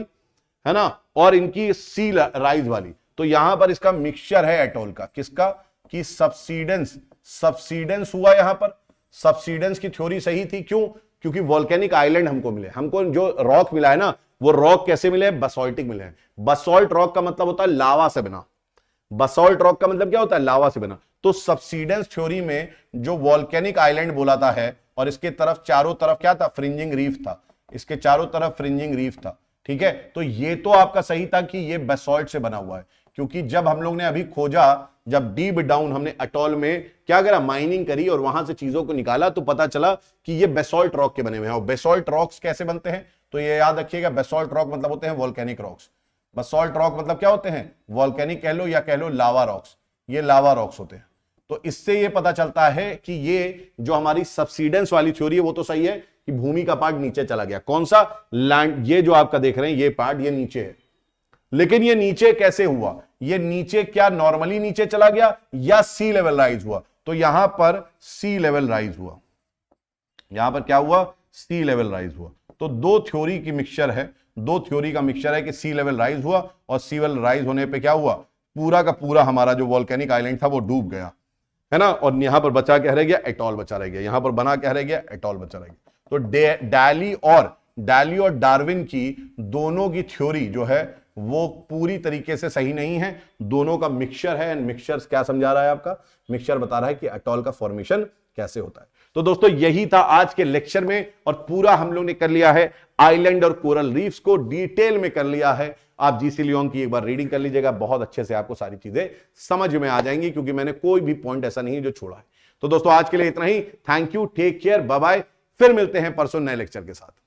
है ना और इनकी सी राइज वाली तो यहां पर इसका मिक्सचर है एटोल का किसका कि सब्सिडेंस सब्सिडेंस हुआ यहां पर सब्सिडेंस की थ्योरी सही थी क्यों क्योंकि वॉल्केनिक आइलैंड हमको मिले हमको जो रॉक मिला है ना वो रॉक कैसे मिले बसोल्टिक मिले बसोल्ट रॉक का मतलब होता है लावा से बना बसोल्ट रॉक का मतलब क्या होता है लावा से बना तो सब्सिडेंस थ्योरी में जो वॉल्केनिक आइलैंड बोला था है और इसके तरफ चारों तरफ क्या था फ्रिंजिंग रीफ था इसके चारों तरफ फ्रिंजिंग रीफ था ठीक है तो ये तो आपका सही था कि ये बेसोल्ट से बना हुआ है क्योंकि जब हम लोग ने अभी खोजा जब डीप डाउन हमने अटोल में क्या करा माइनिंग करी और वहां से चीजों को निकाला तो पता चला कि ये बेसोल्ट रॉक के बने हुए हैं और बेसोल्ट रॉक्स कैसे बनते हैं तो ये याद रखिएगा बेसोल्ट रॉक मतलब होते हैं वॉल्केनिक रॉक्स बेसोल्ट रॉक मतलब क्या होते हैं वॉल्केनिक कह लो या कह लो लावा रॉक्स ये लावा रॉक्स होते हैं तो इससे ये पता चलता है कि ये जो हमारी सब्सिडेंस वाली थ्योरी है वो तो सही है कि भूमि का पार्ट नीचे चला गया कौन सा लैंड ये जो आपका देख रहे हैं ये पार्ट ये नीचे है लेकिन ये नीचे कैसे हुआ ये नीचे क्या नॉर्मली नीचे चला गया या सी लेवल राइज हुआ तो यहां पर सी लेवल राइज हुआ यहां पर क्या हुआ सी लेवल राइज हुआ तो दो थ्योरी की मिक्सचर है दो थ्योरी का मिक्सचर है कि सी लेवल राइज हुआ और सी लेवल राइज होने पे क्या हुआ पूरा का पूरा हमारा जो वॉल्केनिक आइलैंड था वो डूब गया है ना और यहां पर बचा क्या रह गया एटॉल बचा रह गया यहां पर बना क्या रह गया एटॉल बचा रह गया तो डैली और डैली और डार्विन की दोनों की थ्योरी जो है वो पूरी तरीके से सही नहीं है दोनों का मिक्सचर है एंड मिक्सचर क्या समझा रहा है आपका मिक्सचर बता रहा है कि अटॉल का फॉर्मेशन कैसे होता है तो दोस्तों यही था आज के लेक्चर में और पूरा हम लोग ने कर लिया है आइलैंड और कोरल रीफ्स को डिटेल में कर लिया है आप जीसी लियोंग की एक बार रीडिंग कर लीजिएगा बहुत अच्छे से आपको सारी चीजें समझ में आ जाएंगी क्योंकि मैंने कोई भी पॉइंट ऐसा नहीं जो छोड़ा है तो दोस्तों आज के लिए इतना ही thank you take care bye फिर मिलते हैं परसों नए लेक्चर के साथ